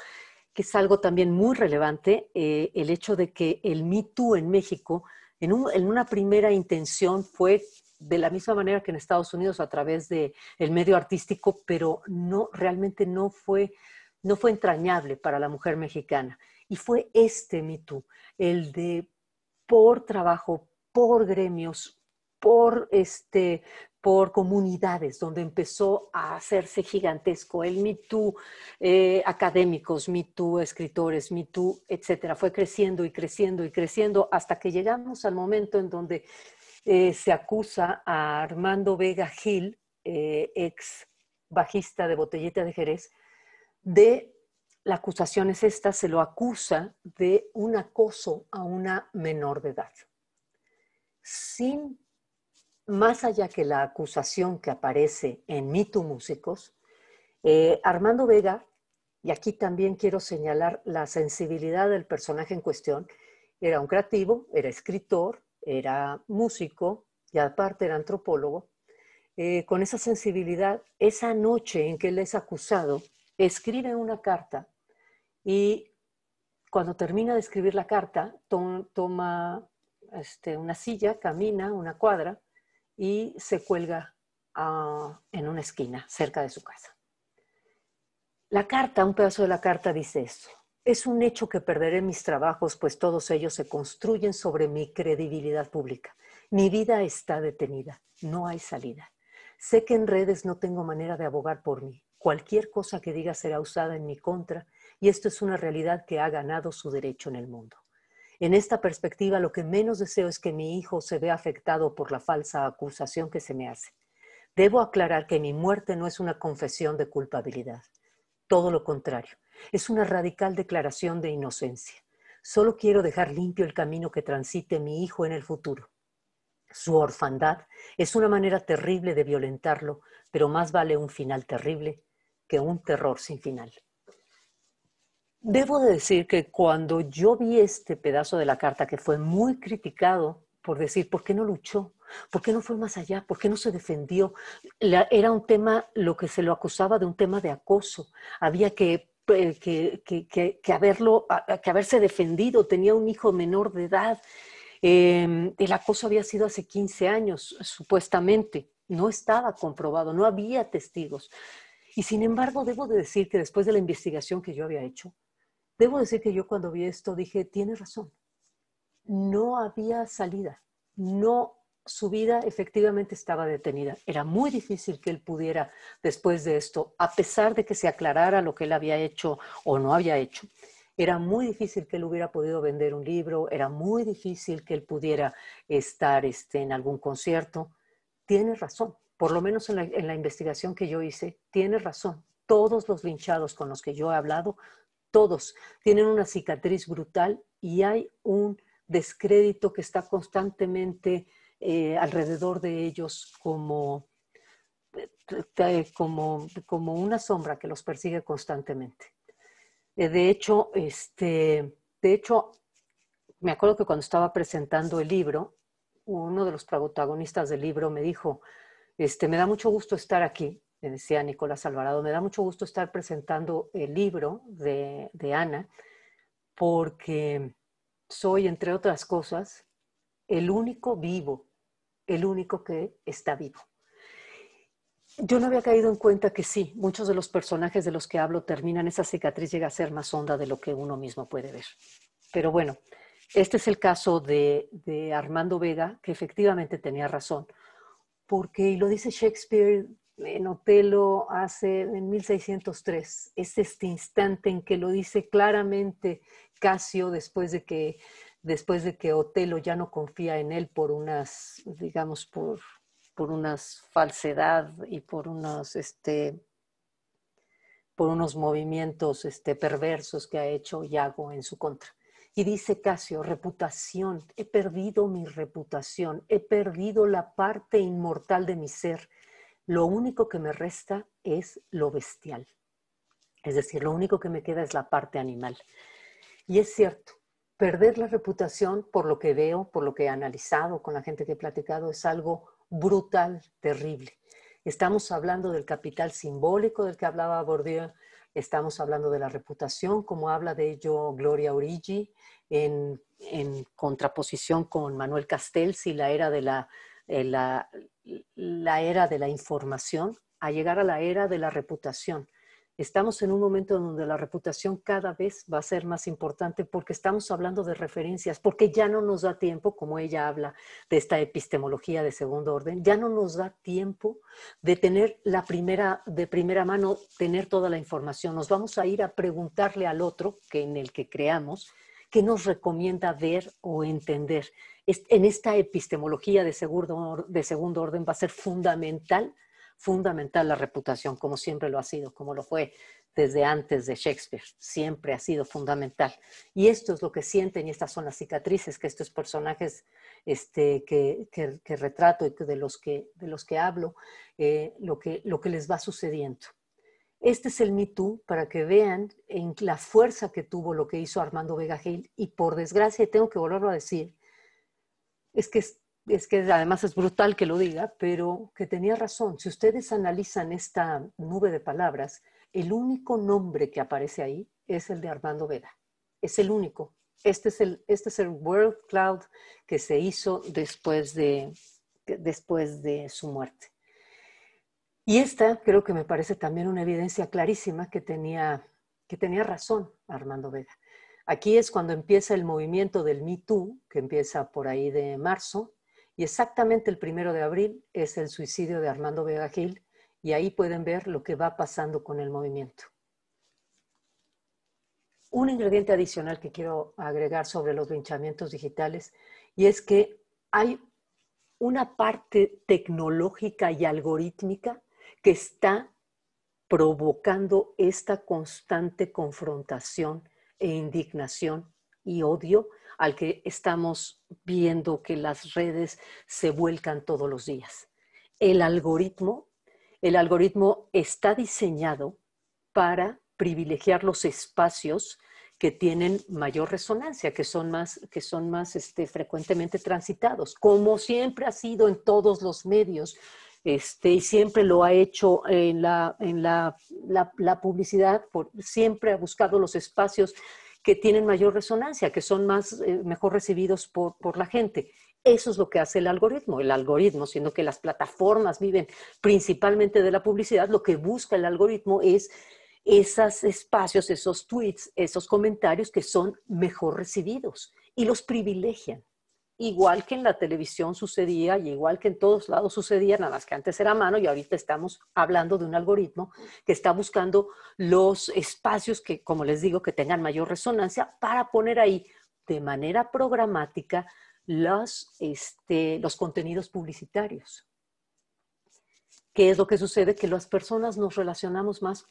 que es algo también muy relevante, eh, el hecho de que el Me Too en México, en, un, en, una primera intención fue de la misma manera que en Estados Unidos a través del medio artístico, pero no, realmente no fue, no fue entrañable para la mujer mexicana. Y fue este Me Too, el de por trabajo, por gremios, por este, por comunidades, donde empezó a hacerse gigantesco. El Me eh, académicos, Me Too, escritores, Me Too, etcétera. Fue creciendo y creciendo y creciendo hasta que llegamos al momento en donde eh, se acusa a Armando Vega Gil, eh, ex bajista de Botellita de Jerez, de la acusación es esta, se lo acusa de un acoso a una menor de edad. Sin más allá que la acusación que aparece en Mito Músicos, eh, Armando Vega, y aquí también quiero señalar la sensibilidad del personaje en cuestión, era un creativo, era escritor, era músico y aparte era antropólogo. Eh, con esa sensibilidad, esa noche en que él es acusado, escribe una carta y cuando termina de escribir la carta, toma este, una silla, camina una cuadra y se cuelga ah, en una esquina cerca de su casa. La carta, un pedazo de la carta dice esto. Es un hecho que perderé mis trabajos, pues todos ellos se construyen sobre mi credibilidad pública. Mi vida está detenida, no hay salida. Sé que en redes no tengo manera de abogar por mí. Cualquier cosa que diga será usada en mi contra y esto es una realidad que ha ganado su derecho en el mundo. En esta perspectiva, lo que menos deseo es que mi hijo se vea afectado por la falsa acusación que se me hace. Debo aclarar que mi muerte no es una confesión de culpabilidad. Todo lo contrario, es una radical declaración de inocencia. Solo quiero dejar limpio el camino que transite mi hijo en el futuro. Su orfandad es una manera terrible de violentarlo, pero más vale un final terrible que un terror sin final. Debo decir que cuando yo vi este pedazo de la carta, que fue muy criticado por decir, ¿por qué no luchó? ¿Por qué no fue más allá? ¿Por qué no se defendió? era un tema, lo que se lo acusaba de un tema de acoso. Había que, eh, que, haberlo, que haberse defendido. Tenía un hijo menor de edad. Em, el acoso había sido hace 15 años, supuestamente. No estaba comprobado, no había testigos. Y sin embargo, debo de decir que después de la investigación que yo había hecho, Debo decir que yo cuando vi esto dije, tiene razón, no había salida, no su vida efectivamente estaba detenida. Era muy difícil que él pudiera, después de esto, a pesar de que se aclarara lo que él había hecho o no había hecho, era muy difícil que él hubiera podido vender un libro, era muy difícil que él pudiera estar este, en algún concierto. tiene razón, por lo menos en la, investigación que yo hice, tiene razón. Todos los linchados con los que yo he hablado todos tienen una cicatriz brutal y hay un descrédito que está constantemente eh, alrededor de ellos eh, eh, como, como, una sombra que los persigue constantemente. de hecho, este, de hecho, me acuerdo que cuando estaba presentando el libro, uno de los protagonistas del libro me dijo, este, me da mucho gusto estar aquí me decía Nicolás Alvarado, me da mucho gusto estar presentando el libro de, Ana, porque soy, entre otras cosas, el único vivo, el único que está vivo. Yo no había caído en cuenta que sí, muchos de los personajes de los que hablo terminan, esa cicatriz llega a ser más honda de lo que uno mismo puede ver. Pero bueno, este es el caso de, de Armando Vega, que efectivamente tenía razón, porque, lo dice Shakespeare en Otelo hace en 1603. Es este instante en que lo dice claramente Casio después de que, después de que Otelo ya no confía en él por unas, digamos, por, por unas falsedad y por unos, este, por unos movimientos este, perversos que ha hecho Iago en su contra. Y dice Casio, reputación, he perdido mi reputación, he perdido la parte inmortal de mi ser lo único que me resta es lo bestial. Es decir, lo único que me queda es la parte animal. Y es cierto, perder la reputación, por lo que veo, por lo que he analizado con la gente que he platicado, es algo brutal, terrible. Estamos hablando del capital simbólico del que hablaba Bourdieu, estamos hablando de la reputación, como habla de ello Gloria Origi, en, contraposición con Manuel Castells y la era de la eh, la, era de la información a llegar a la era de la reputación. Estamos en un momento donde la reputación cada vez va a ser más importante porque estamos hablando de referencias, porque ya no nos da tiempo, como ella habla de esta epistemología de segundo orden, ya no nos da tiempo de tener la de primera mano, tener toda la información. Nos vamos a ir a preguntarle al otro que en el que creamos ¿Qué nos recomienda ver o entender? En esta epistemología de segundo, de segundo orden va a ser fundamental, fundamental la reputación, como siempre lo ha sido, como lo fue desde antes de Shakespeare. Siempre ha sido fundamental. Y esto es lo que sienten y estas son las cicatrices que estos personajes este, que, retrato y de los que, de los que hablo, eh, lo, que, lo que les va sucediendo. Este es el Me Too para que vean en la fuerza que tuvo lo que hizo Armando Vega Hill Y por desgracia, tengo que volverlo a decir, es que, además es brutal que lo diga, pero que tenía razón. Si ustedes analizan esta nube de palabras, el único nombre que aparece ahí es el de Armando Vega. Es el único. Este es el, este World Cloud que se hizo después de su muerte. Y esta creo que me parece también una evidencia clarísima que tenía, que tenía razón Armando Vega. Aquí es cuando empieza el movimiento del Me Too, que empieza por ahí de marzo, y exactamente el primero de abril es el suicidio de Armando Vega Gil, y ahí pueden ver lo que va pasando con el movimiento. Un ingrediente adicional que quiero agregar sobre los linchamientos digitales, y es que hay una parte tecnológica y algorítmica que está provocando esta constante confrontación e indignación y odio al que estamos viendo que las redes se vuelcan todos los días. El algoritmo, el algoritmo está diseñado para privilegiar los espacios que tienen mayor resonancia, que son más, que son más este, frecuentemente transitados, como siempre ha sido en todos los medios. Este, y siempre lo ha hecho en la, publicidad, por, siempre ha buscado los espacios que tienen mayor resonancia, que son más, eh, mejor recibidos por, por la gente. Eso es lo que hace el algoritmo, el algoritmo, siendo que las plataformas viven principalmente de la publicidad, lo que busca el algoritmo es esos espacios, esos tweets, esos comentarios que son mejor recibidos y los privilegian igual que en la televisión sucedía y igual que en todos lados sucedía, nada más que antes era mano y ahorita estamos hablando de un algoritmo que está buscando los espacios que, como les digo, que tengan mayor resonancia para poner ahí de manera programática los, este, los contenidos publicitarios. ¿Qué es lo que sucede? Que las personas nos relacionamos más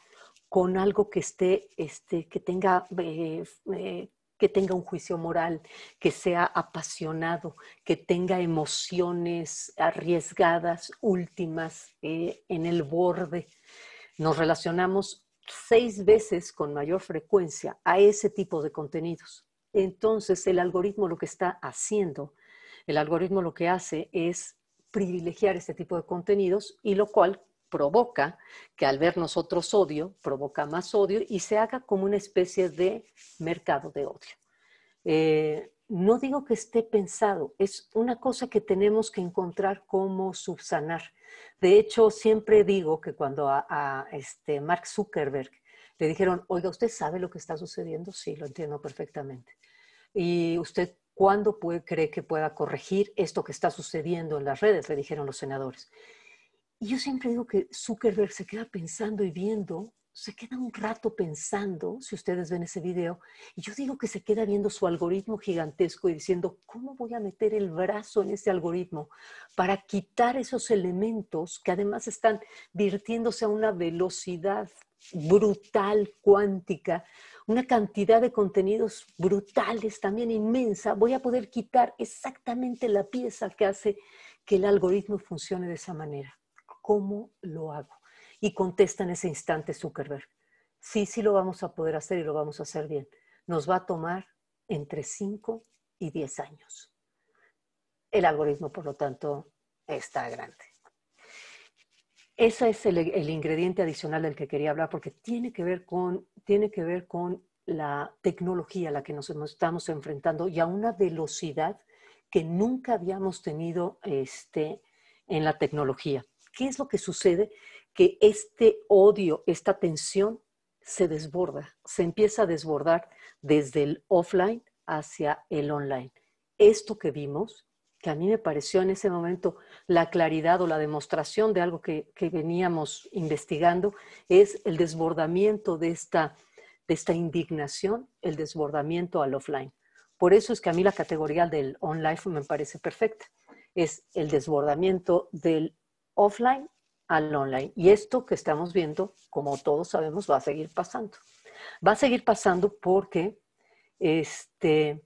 con algo que esté, este, que tenga eh, eh, que tenga un juicio moral, que sea apasionado, que tenga emociones arriesgadas, últimas, eh, en el borde. Nos relacionamos seis veces con mayor frecuencia a ese tipo de contenidos. Entonces, el algoritmo lo que está haciendo, el algoritmo lo que hace es privilegiar este tipo de contenidos y lo cual provoca que al ver nosotros odio, provoca más odio y se haga como una especie de mercado de odio. Eh, no digo que esté pensado, es una cosa que tenemos que encontrar cómo subsanar. De hecho, siempre digo que cuando a, este Mark Zuckerberg le dijeron, oiga, ¿usted sabe lo que está sucediendo? Sí, lo entiendo perfectamente. ¿Y usted cuándo puede, cree que pueda corregir esto que está sucediendo en las redes? Le dijeron los senadores. Y yo siempre digo que Zuckerberg se queda pensando y viendo, se queda un rato pensando, si ustedes ven ese video, y yo digo que se queda viendo su algoritmo gigantesco y diciendo, ¿cómo voy a meter el brazo en ese algoritmo para quitar esos elementos que además están virtiéndose a una velocidad brutal, cuántica, una cantidad de contenidos brutales, también inmensa, voy a poder quitar exactamente la pieza que hace que el algoritmo funcione de esa manera. ¿cómo lo hago? Y contesta en ese instante Zuckerberg, sí, sí lo vamos a poder hacer y lo vamos a hacer bien. Nos va a tomar entre 5 y 10 años. El algoritmo, por lo tanto, está grande. Ese es el, ingrediente adicional del que quería hablar porque tiene que ver con, tiene que ver con la tecnología a la que nos estamos enfrentando y a una velocidad que nunca habíamos tenido este, en la tecnología. ¿Qué es lo que sucede? Que este odio, esta tensión se desborda, se empieza a desbordar desde el offline hacia el online. Esto que vimos, que a mí me pareció en ese momento la claridad o la demostración de algo que, veníamos investigando, es el desbordamiento de esta, de esta indignación, el desbordamiento al offline. Por eso es que a mí la categoría del online me parece perfecta. Es el desbordamiento del offline al online. Y esto que estamos viendo, como todos sabemos, va a seguir pasando. Va a seguir pasando porque, este,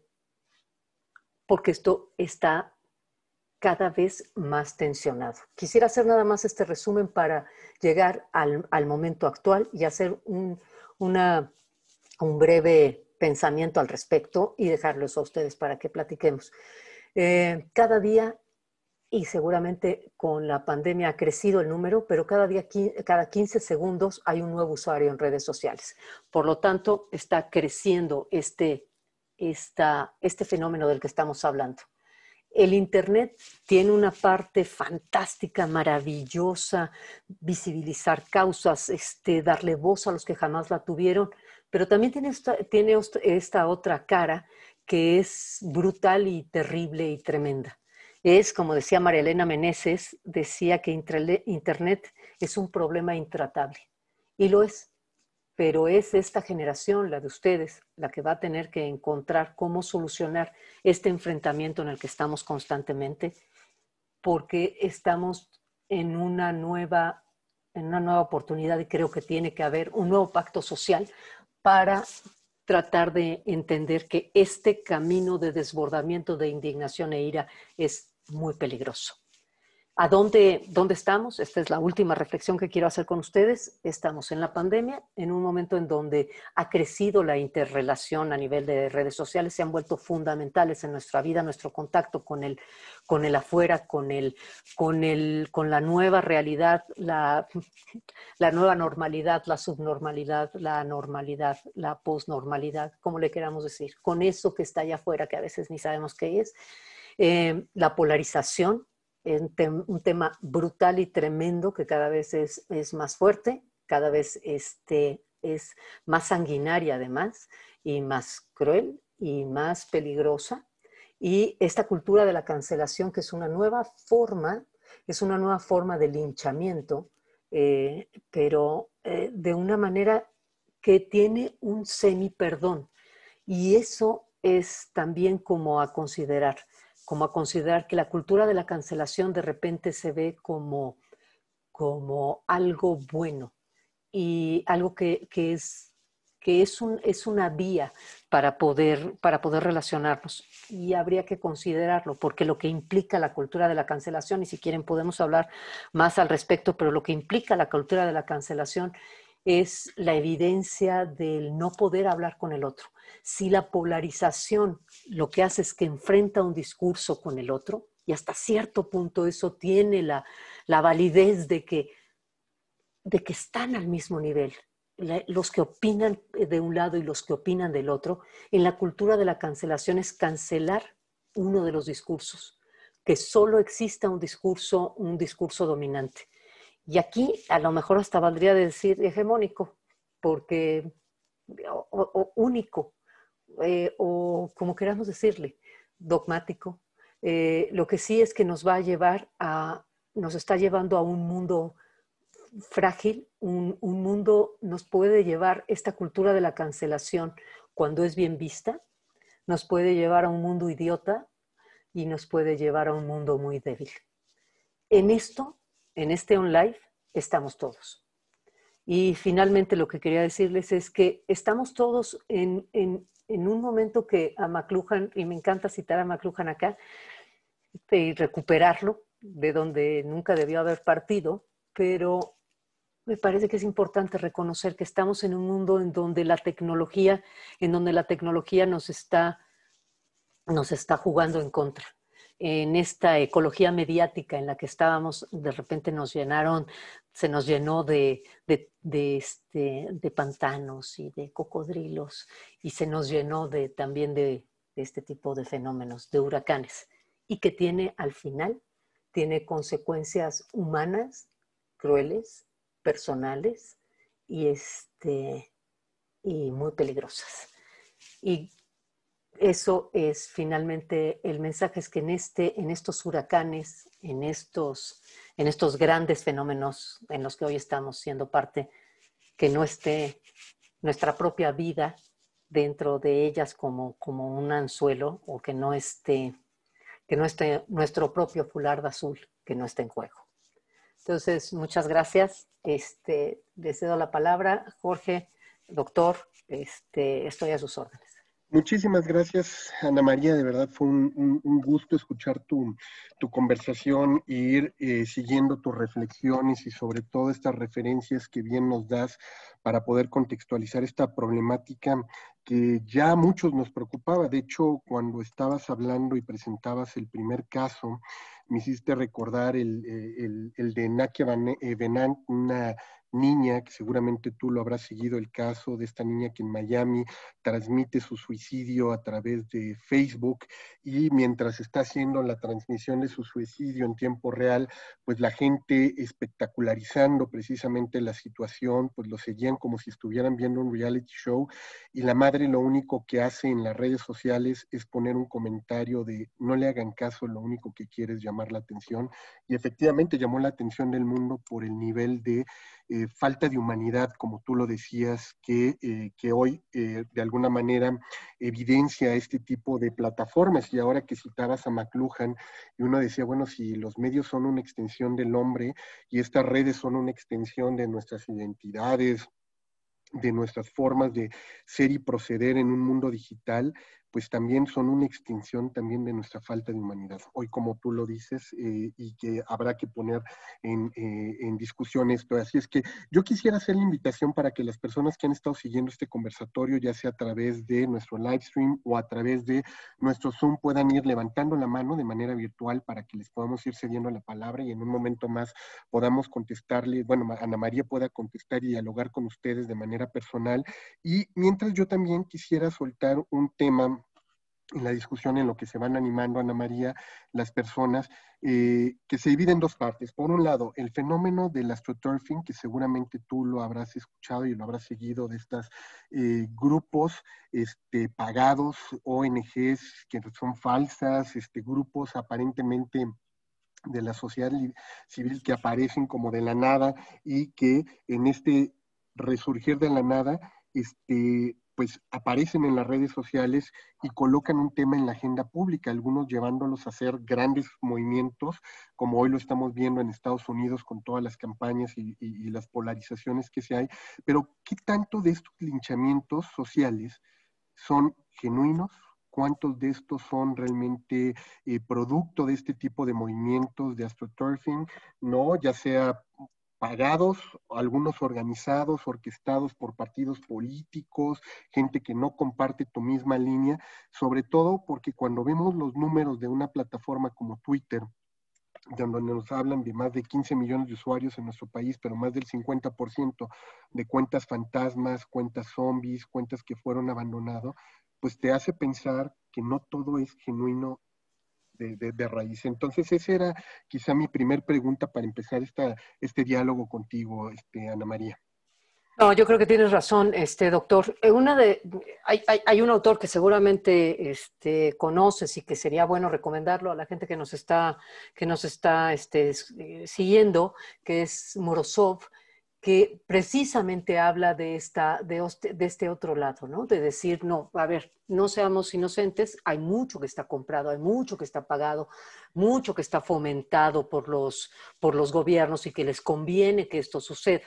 porque esto está cada vez más tensionado. Quisiera hacer nada más este resumen para llegar al, momento actual y hacer un, una, un breve pensamiento al respecto y dejarlos a ustedes para que platiquemos. Eh, cada día y seguramente con la pandemia ha crecido el número, pero cada, día, 15 segundos hay un nuevo usuario en redes sociales. Por lo tanto, está creciendo este, este, fenómeno del que estamos hablando. El Internet tiene una parte fantástica, maravillosa, visibilizar causas, este, darle voz a los que jamás la tuvieron, pero también tiene esta, tiene esta otra cara que es brutal y terrible y tremenda es, como decía María Elena Meneses, decía que Internet es un problema intratable. Y lo es, pero es esta generación, la de ustedes, la que va a tener que encontrar cómo solucionar este enfrentamiento en el que estamos constantemente, porque estamos en una nueva, en una nueva oportunidad y creo que tiene que haber un nuevo pacto social para tratar de entender que este camino de desbordamiento de indignación e ira es muy peligroso. ¿A dónde, dónde estamos? Esta es la última reflexión que quiero hacer con ustedes. Estamos en la pandemia, en un momento en donde ha crecido la interrelación a nivel de redes sociales, se han vuelto fundamentales en nuestra vida, nuestro contacto con el, con el afuera, con, el, con, el, con la nueva realidad, la, la nueva normalidad, la subnormalidad, la normalidad, la posnormalidad, como le queramos decir, con eso que está allá afuera, que a veces ni sabemos qué es eh, la polarización, es un tema brutal y tremendo que cada vez es, más fuerte, cada vez este, es más sanguinaria además y más cruel y más peligrosa. Y esta cultura de la cancelación, que es una nueva forma, es una nueva forma de linchamiento, eh, pero eh, de una manera que tiene un semi perdón. Y eso es también como a considerar como a considerar que la cultura de la cancelación de repente se ve como, algo bueno y algo que, es, es una vía para poder, para poder relacionarnos. Y habría que considerarlo, porque lo que implica la cultura de la cancelación, y si quieren podemos hablar más al respecto, pero lo que implica la cultura de la cancelación es la evidencia del no poder hablar con el otro si la polarización lo que hace es que enfrenta un discurso con el otro, y hasta cierto punto eso tiene la, validez de que, de que están al mismo nivel, los que opinan de un lado y los que opinan del otro, en la cultura de la cancelación es cancelar uno de los discursos, que solo exista un discurso, un discurso dominante. Y aquí a lo mejor hasta valdría decir hegemónico, porque o, único, eh, o como queramos decirle, dogmático. Eh, lo que sí es que nos va a llevar a, nos está llevando a un mundo frágil, un, un mundo nos puede llevar esta cultura de la cancelación cuando es bien vista, nos puede llevar a un mundo idiota y nos puede llevar a un mundo muy débil. En esto, en este online, estamos todos. Y finalmente lo que quería decirles es que estamos todos en, un momento que a McLuhan, y me encanta citar a McLuhan acá, y recuperarlo de donde nunca debió haber partido, pero me parece que es importante reconocer que estamos en un mundo en donde la tecnología, en donde la tecnología nos está, nos está jugando en contra en esta ecología mediática en la que estábamos, de repente nos llenaron, se nos llenó de, este, de pantanos y de cocodrilos y se nos llenó de, también de, este tipo de fenómenos, de huracanes, y que tiene al final, tiene consecuencias humanas, crueles, personales y, este, y muy peligrosas. Y eso es finalmente el mensaje, es que en, este, en estos huracanes, en estos, en estos grandes fenómenos en los que hoy estamos siendo parte, que no esté nuestra propia vida dentro de ellas como, un anzuelo o que no esté que no esté nuestro propio fular azul que no esté en juego. Entonces, muchas gracias. Este, cedo la palabra, Jorge, doctor, este, estoy a sus órdenes. Muchísimas gracias, Ana María. De verdad fue un, gusto escuchar tu, tu conversación e ir eh, siguiendo tus reflexiones y sobre todo estas referencias que bien nos das para poder contextualizar esta problemática que ya a muchos nos preocupaba. De hecho, cuando estabas hablando y presentabas el primer caso, me hiciste recordar el, eh, de Nakia eh, Benant, niña, que seguramente tú lo habrás seguido el caso de esta niña que en Miami transmite su suicidio a través de Facebook y mientras está haciendo la transmisión de su suicidio en tiempo real, pues la gente espectacularizando precisamente la situación, pues lo seguían como si estuvieran viendo un reality show y la madre lo único que hace en las redes sociales es poner un comentario de no le hagan caso, lo único que quiere es llamar la atención y efectivamente llamó la atención del mundo por el nivel de... Eh, eh, falta de humanidad, como tú lo decías, que, eh, hoy eh, de alguna manera evidencia este tipo de plataformas. Y ahora que citabas a McLuhan, y uno decía, bueno, si los medios son una extensión del hombre y estas redes son una extensión de nuestras identidades, de nuestras formas de ser y proceder en un mundo digital, pues también son una extinción también de nuestra falta de humanidad. Hoy, como tú lo dices, eh, y que habrá que poner en, eh, en, discusión esto. Así es que yo quisiera hacer la invitación para que las personas que han estado siguiendo este conversatorio, ya sea a través de nuestro live stream o a través de nuestro Zoom, puedan ir levantando la mano de manera virtual para que les podamos ir cediendo la palabra y en un momento más podamos contestarle, bueno, Ana María pueda contestar y dialogar con ustedes de manera personal. Y mientras yo también quisiera soltar un tema en la discusión en lo que se van animando, Ana María, las personas, eh, que se divide en dos partes. Por un lado, el fenómeno del astroturfing, que seguramente tú lo habrás escuchado y lo habrás seguido de estos eh, grupos este, pagados, ONGs que son falsas, este, grupos aparentemente de la sociedad civil que aparecen como de la nada y que en este resurgir de la nada este, pues aparecen en las redes sociales y colocan un tema en la agenda pública, algunos llevándolos a hacer grandes movimientos, como hoy lo estamos viendo en Estados Unidos con todas las campañas y, las polarizaciones que se hay. Pero, ¿qué tanto de estos linchamientos sociales son genuinos? ¿Cuántos de estos son realmente eh, producto de este tipo de movimientos de astroturfing, ¿no? ya sea pagados, algunos organizados, orquestados por partidos políticos, gente que no comparte tu misma línea, sobre todo porque cuando vemos los números de una plataforma como Twitter, de donde nos hablan de más de 15 millones de usuarios en nuestro país, pero más del 50% de cuentas fantasmas, cuentas zombies, cuentas que fueron abandonadas, pues te hace pensar que no todo es genuino de, raíz. Entonces, esa era quizá mi primer pregunta para empezar este diálogo contigo, este, Ana María. No, yo creo que tienes razón, este doctor. Eh, una de, hay, un autor que seguramente este, conoces y que sería bueno recomendarlo a la gente que nos está, que nos está este, eh, siguiendo, que es Morozov, que precisamente habla de, esta, de, este otro lado, ¿no? De decir, no, a ver, no seamos inocentes, hay mucho que está comprado, hay mucho que está pagado, mucho que está fomentado por los, por los gobiernos y que les conviene que esto suceda.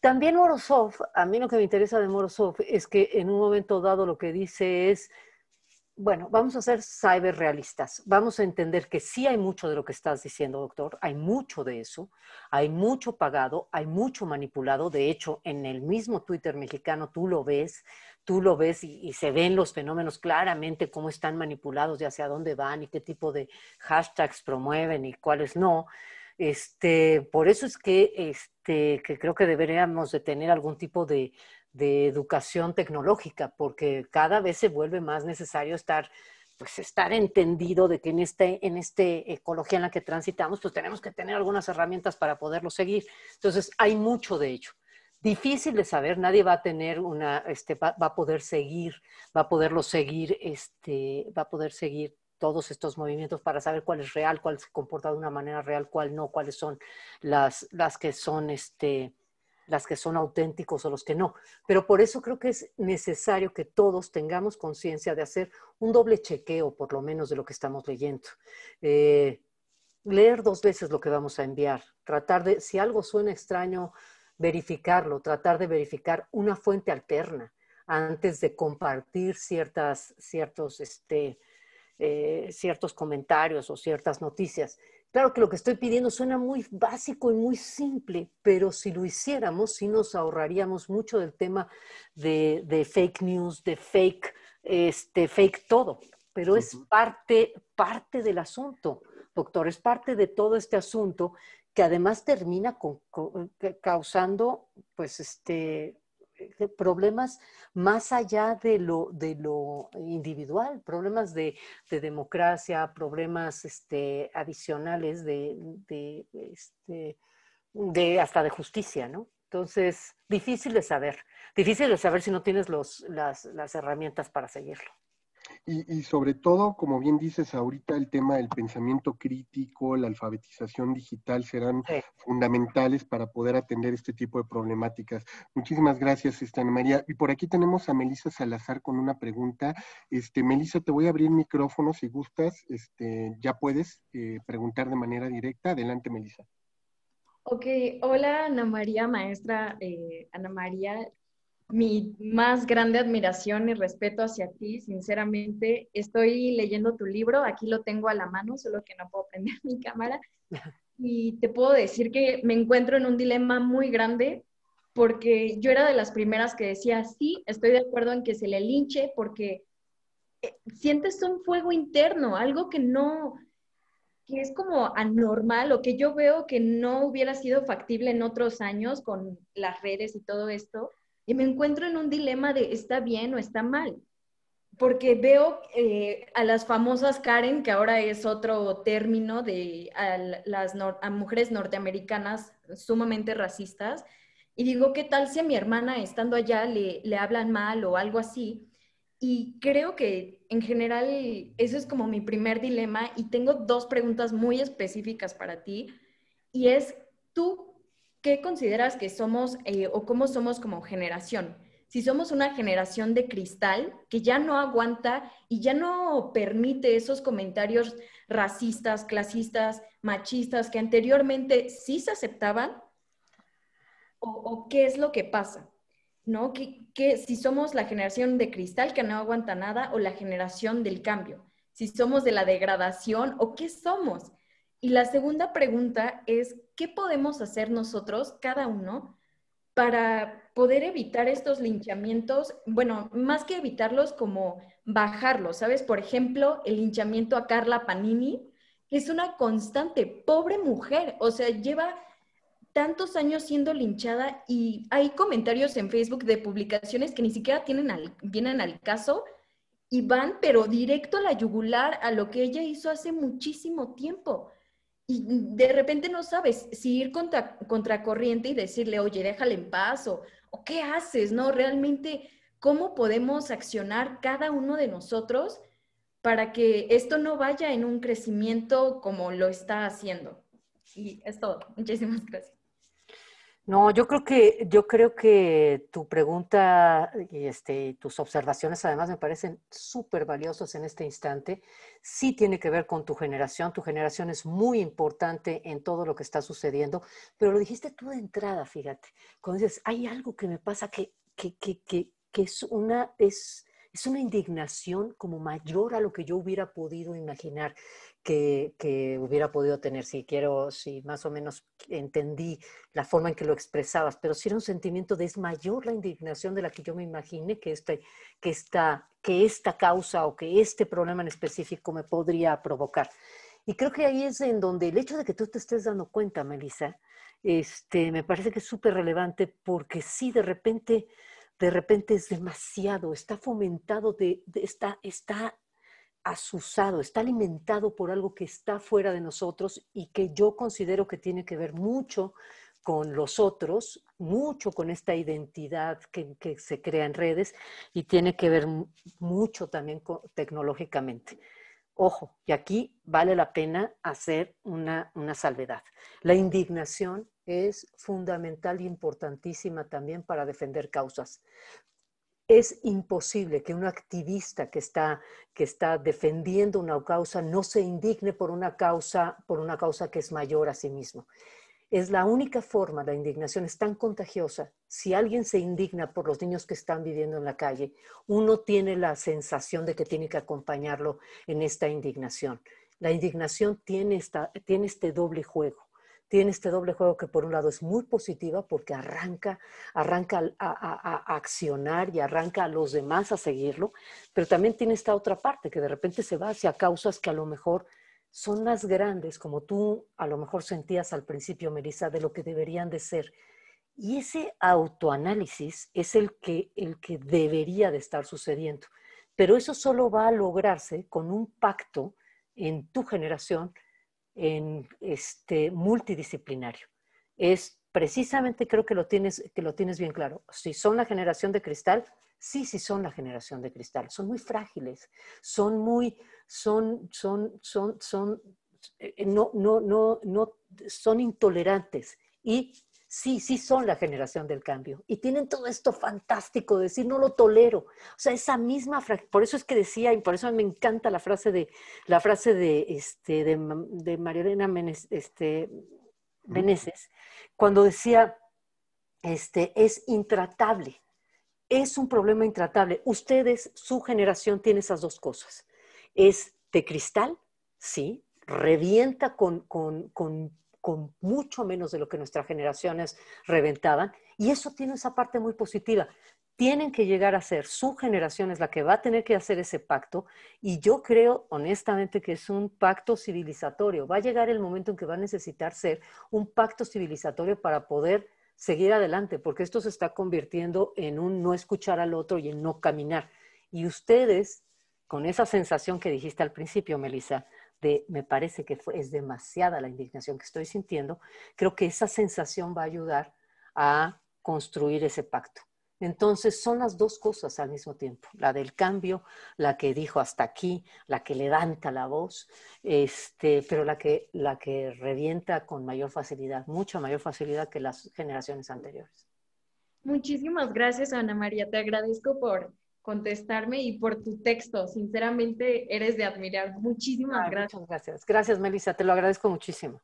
También Morozov, a mí lo que me interesa de Morozov es que en un momento dado lo que dice es, bueno, vamos a ser cyberrealistas. Vamos a entender que sí hay mucho de lo que estás diciendo, doctor. Hay mucho de eso. Hay mucho pagado, hay mucho manipulado. De hecho, en el mismo Twitter mexicano tú lo ves, tú lo ves y, se ven los fenómenos claramente, cómo están manipulados y hacia dónde van y qué tipo de hashtags promueven y cuáles no. Este, por eso es que, este, que creo que deberíamos de tener algún tipo de, de educación tecnológica, porque cada vez se vuelve más necesario estar pues estar entendido de que en este en este ecología en la que transitamos, pues tenemos que tener algunas herramientas para poderlo seguir. Entonces, hay mucho de ello. Difícil de saber, nadie va a tener una este, a poder seguir, va a poderlo seguir este va a poder seguir todos estos movimientos para saber cuál es real, cuál se comporta de una manera real, cuál no, cuáles son las, las que son este, las que son auténticos o los que no. Pero por eso creo que es necesario que todos tengamos conciencia de hacer un doble chequeo, por lo menos, de lo que estamos leyendo. Eh, leer dos veces lo que vamos a enviar, tratar de, si algo suena extraño, verificarlo, tratar de verificar una fuente alterna antes de compartir ciertas, ciertos, este, eh, ciertos comentarios o ciertas noticias. Claro que lo que estoy pidiendo suena muy básico y muy simple, pero si lo hiciéramos, sí nos ahorraríamos mucho del tema de, fake news, de fake, este, fake todo. Pero es parte, parte del asunto, doctor, es parte de todo este asunto que además termina eh, causando, pues, este, problemas más allá de lo, de lo individual, problemas de, democracia, problemas este, adicionales de, de, este, de, hasta de justicia, ¿no? Entonces, difícil de saber, difícil de saber si no tienes los, las, las herramientas para seguirlo. Y, sobre todo, como bien dices ahorita, el tema del pensamiento crítico, la alfabetización digital serán fundamentales para poder atender este tipo de problemáticas. Muchísimas gracias, este, Ana María. Y por aquí tenemos a Melisa Salazar con una pregunta. Este, Melisa, te voy a abrir el micrófono si gustas. Este, ya puedes eh, preguntar de manera directa. Adelante, Melisa. Ok, hola Ana María, maestra eh, Ana María mi más grande admiración y respeto hacia ti, sinceramente. Estoy leyendo tu libro, aquí lo tengo a la mano, solo que no puedo prender mi cámara. Y te puedo decir que me encuentro en un dilema muy grande porque yo era de las primeras que decía, sí, estoy de acuerdo en que se le linche porque eh, sientes un fuego interno, algo que no, que es como anormal o que yo veo que no hubiera sido factible en otros años con las redes y todo esto y me encuentro en un dilema de está bien o está mal, porque veo eh, a las famosas Karen, que ahora es otro término de a las mujeres norteamericanas sumamente racistas, y digo, ¿qué tal si a mi hermana estando allá le, le hablan mal o algo así? Y creo que en general eso es como mi primer dilema y tengo dos preguntas muy específicas para ti. Y es, ¿tú ¿qué consideras que somos eh, o cómo somos como generación? Si somos una generación de cristal que ya no aguanta y ya no permite esos comentarios racistas, clasistas, machistas que anteriormente sí se aceptaban, o, qué es lo que pasa, ¿no? que si somos la generación de cristal que no aguanta nada o la generación del cambio, si somos de la degradación o qué somos. Y la segunda pregunta es, ¿qué podemos hacer nosotros, cada uno, para poder evitar estos linchamientos? Bueno, más que evitarlos, como bajarlos, ¿sabes? Por ejemplo, el linchamiento a Carla Panini, que es una constante, pobre mujer, o sea, lleva tantos años siendo linchada y hay comentarios en Facebook de publicaciones que ni siquiera tienen vienen al caso y van pero directo a la yugular a lo que ella hizo hace muchísimo tiempo y de repente no sabes si ir contra, corriente y decirle, oye, déjale en paz o, o qué haces, ¿no? Realmente, ¿cómo podemos accionar cada uno de nosotros para que esto no vaya en un crecimiento como lo está haciendo? Y es todo. Muchísimas gracias. No, yo creo que, yo creo que tu pregunta y este, tus observaciones además me parecen súper valiosos en este instante. Sí tiene que ver con tu generación. Tu generación es muy importante en todo lo que está sucediendo, pero lo dijiste tú de entrada, fíjate. Cuando dices, hay algo que me pasa que, que, es una, es una indignación como mayor a lo que yo hubiera podido imaginar que, hubiera podido tener, si quiero, si más o menos entendí la forma en que lo expresabas, pero si era un sentimiento de es mayor la indignación de la que yo me imaginé que, este, que, esta, que esta causa o que este problema en específico me podría provocar. Y creo que ahí es en donde el hecho de que tú te estés dando cuenta, Melissa, este, me parece que es súper relevante porque sí, de repente, de repente es demasiado, está fomentado, de está, está usado, está alimentado por algo que está fuera de nosotros y que yo considero que tiene que ver mucho con los otros, mucho con esta identidad que, se crea en redes y tiene que ver mucho también tecnológicamente. Ojo, y aquí vale la pena hacer una, una salvedad. La indignación es fundamental y importantísima también para defender causas es imposible que un activista que está, defendiendo una causa no se indigne por una causa, que es mayor a sí mismo. Es la única forma, la indignación es tan contagiosa. Si alguien se indigna por los niños que están viviendo en la calle, uno tiene la sensación de que tiene que acompañarlo en esta indignación. La indignación tiene este doble juego tiene este doble juego que por un lado es muy positiva porque arranca, arranca a, accionar y arranca a los demás a seguirlo, pero también tiene esta otra parte que de repente se va hacia causas que a lo mejor son más grandes, como tú a lo mejor sentías al principio, Melissa, de lo que deberían de ser. Y ese autoanálisis es el que, el que debería de estar sucediendo. Pero eso solo va a lograrse con un pacto en tu generación en este, multidisciplinario. Es precisamente, creo que lo, tienes, que lo tienes bien claro, si son la generación de cristal, sí, sí son la generación de cristal, son muy frágiles, son muy, son, son, son, son, eh, no, no, no, no, son intolerantes y sí, sí son la generación del cambio y tienen todo esto fantástico de decir, no lo tolero. O sea, esa misma frase, por eso es que decía y por eso me encanta la frase de, la frase de, este, de, Marielena este, Meneses, cuando decía, este, es intratable, es un problema intratable. Ustedes, su generación, tiene esas dos cosas. Es de cristal, sí, revienta con, con con mucho menos de lo que nuestras generaciones reventaban. Y eso tiene esa parte muy positiva. Tienen que llegar a ser, su generación es la que va a tener que hacer ese pacto. Y yo creo honestamente que es un pacto civilizatorio. Va a llegar el momento en que va a necesitar ser un pacto civilizatorio para poder seguir adelante, porque esto se está convirtiendo en un no escuchar al otro y en no caminar. Y ustedes, con esa sensación que dijiste al principio, Melissa, me parece que es demasiada la indignación que estoy sintiendo, creo que esa sensación va a ayudar a construir ese pacto. Entonces son las dos cosas al mismo tiempo, la del cambio, la que dijo hasta aquí, la que levanta la voz, este, pero la que, la que revienta con mayor facilidad, mucha mayor facilidad que las generaciones anteriores. Muchísimas gracias, Ana María. Te agradezco por contestarme y por tu texto. Sinceramente, eres de admirar. Muchísimas gracias. Muchas gracias. Gracias, Melissa. Te lo agradezco muchísimo.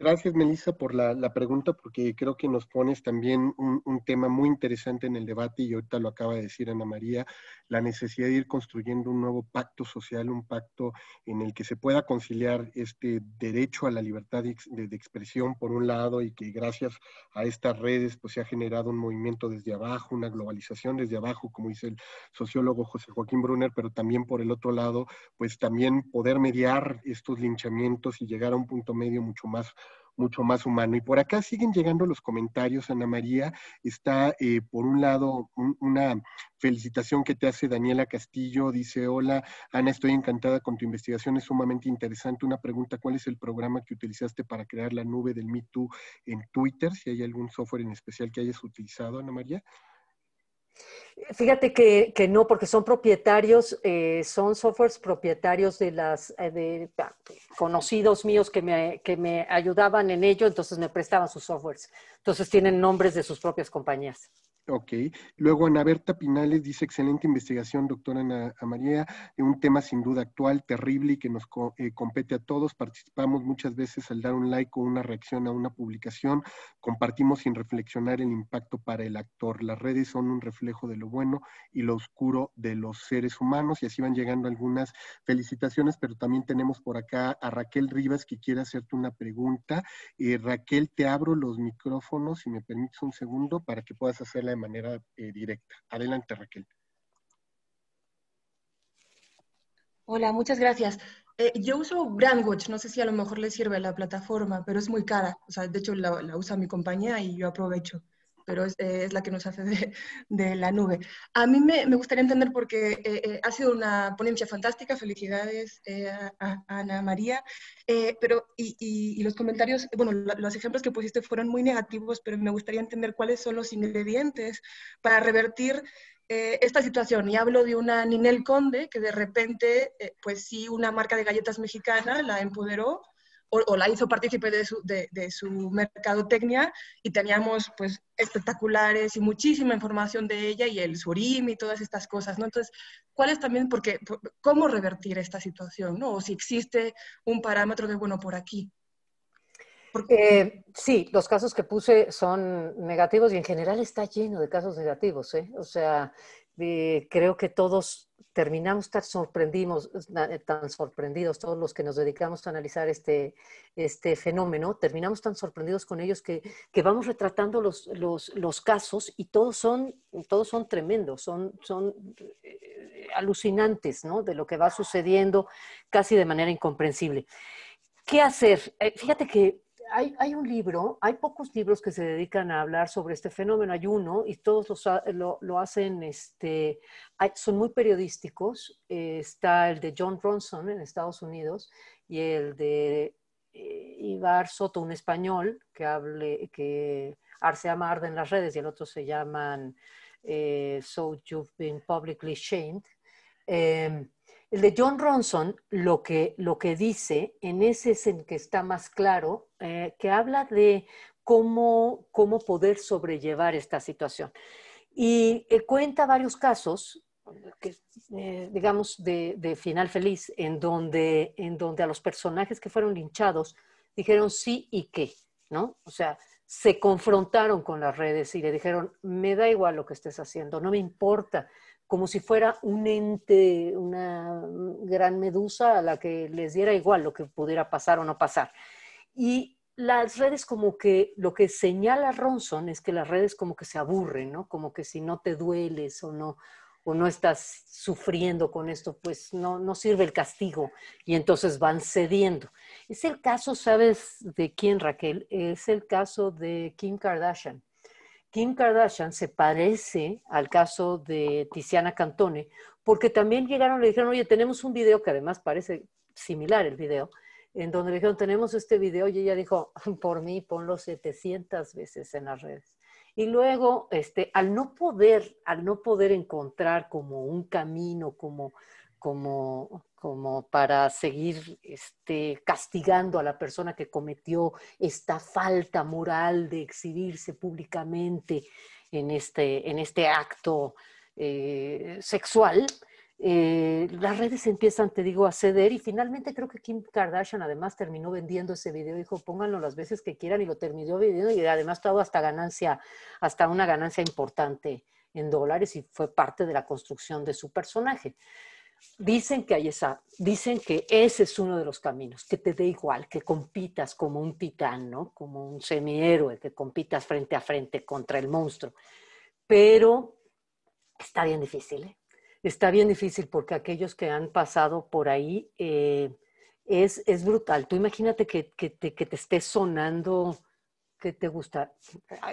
Gracias, Melissa, por la, pregunta, porque creo que nos pones también un, tema muy interesante en el debate, y ahorita lo acaba de decir Ana María, la necesidad de ir construyendo un nuevo pacto social, un pacto en el que se pueda conciliar este derecho a la libertad de, expresión, por un lado, y que gracias a estas redes pues, se ha generado un movimiento desde abajo, una globalización desde abajo, como dice el sociólogo José Joaquín Brunner, pero también por el otro lado, pues también poder mediar estos linchamientos y llegar a un punto medio mucho más mucho más humano. Y por acá siguen llegando los comentarios, Ana María. Está, eh, por un lado, una felicitación que te hace Daniela Castillo. Dice, hola, Ana, estoy encantada con tu investigación, es sumamente interesante. Una pregunta, ¿cuál es el programa que utilizaste para crear la nube del Me Too en Twitter? Si hay algún software en especial que hayas utilizado, Ana María. Fíjate que, no, porque son propietarios, eh, son softwares propietarios de las eh, ah, conocidos míos que me, que me ayudaban en ello, entonces me prestaban sus softwares. Entonces tienen nombres de sus propias compañías. Ok. Luego Ana Berta Pinales dice, excelente investigación, doctora Ana María, eh, un tema sin duda actual, terrible y que nos eh, compete a todos. Participamos muchas veces al dar un like o una reacción a una publicación, compartimos sin reflexionar el impacto para el actor. Las redes son un reflejo de lo bueno y lo oscuro de los seres humanos y así van llegando algunas felicitaciones, pero también tenemos por acá a Raquel Rivas que quiere hacerte una pregunta. Eh, Raquel, te abro los micrófonos, si me permites un segundo, para que puedas hacer la manera eh, directa. Adelante, Raquel. Hola, muchas gracias. Eh, yo uso Brandwatch, no sé si a lo mejor le sirve la plataforma, pero es muy cara. O sea, de hecho la usa mi compañía y yo aprovecho pero eh, es, la que nos hace de, la nube. A mí me, gustaría entender porque eh, eh, ha sido una ponencia fantástica, felicidades a, Ana María, pero y, los comentarios, bueno, los ejemplos que pusiste fueron muy negativos, pero me gustaría entender cuáles son los ingredientes para revertir esta situación. Y hablo de una Ninel Conde que de repente, pues sí, una marca de galletas mexicana la empoderó o, la hizo partícipe de su, mercadotecnia y teníamos pues espectaculares y muchísima información de ella y el surim y todas estas cosas, ¿no? Entonces, ¿cuál es también, porque, cómo revertir esta situación, ¿no? O si existe un parámetro de, bueno, por aquí. porque eh, sí, los casos que puse son negativos y en general está lleno de casos negativos. ¿eh? O sea, eh, creo que todos terminamos tan sorprendidos, eh, tan sorprendidos, todos los que nos dedicamos a analizar este, este fenómeno, terminamos tan sorprendidos con ellos que, vamos retratando los, los, casos y todos son, todos son tremendos, son, son eh, alucinantes de lo que va sucediendo casi de manera incomprensible. ¿Qué hacer? fíjate que hay, un libro, hay pocos libros que se dedican a hablar sobre este fenómeno, hay uno y todos los, lo, hacen, este, son muy periodísticos. Eh, está el de John Ronson en Estados Unidos y el de eh, Ibar Soto, un español que, hable, que Arden en las redes y el otro se llama eh, So You've Been Publicly Shamed. Em, el de John Ronson lo que, dice, en ese es en que está más claro, eh, que habla de cómo, poder sobrellevar esta situación. Y eh, cuenta varios casos, eh, digamos, de, final feliz, en donde, en donde a los personajes que fueron linchados dijeron sí y qué, ¿no? O sea, se confrontaron con las redes y le dijeron, me da igual lo que estés haciendo, no me importa como si fuera un ente, una gran medusa a la que les diera igual lo que pudiera pasar o no pasar. Y las redes como que, lo que señala Ronson es que las redes como que se aburren, ¿no? Como que si no te dueles o no, o no estás sufriendo con esto, pues no, no sirve el castigo y entonces van cediendo. Es el caso, ¿sabes de quién, Raquel? Es el caso de Kim Kardashian. Kim Kardashian se parece al caso de Tiziana Cantone, porque también llegaron y le dijeron, oye, tenemos un video que además parece similar el video, en donde le dijeron, tenemos este video, y ella dijo, por mí, ponlo 700 veces en las redes. Y luego, este, al no poder, al no poder encontrar como un camino, como como, para seguir este, castigando a la persona que cometió esta falta moral de exhibirse públicamente en este, en este acto eh, sexual. Eh, las redes empiezan, te digo, a ceder y finalmente creo que Kim Kardashian además terminó vendiendo ese video, dijo, pónganlo las veces que quieran y lo terminó vendiendo y además todo hasta ganancia, hasta una ganancia importante en dólares y fue parte de la construcción de su personaje. Dicen que hay esa, dicen que ese es uno de los caminos, que te dé igual, que compitas como un titán, Como un semihéroe, que compitas frente a frente contra el monstruo. Pero está bien difícil, ¿eh? Está bien difícil porque aquellos que han pasado por ahí eh, es, brutal. Tú imagínate que, te, que esté sonando, que te gusta.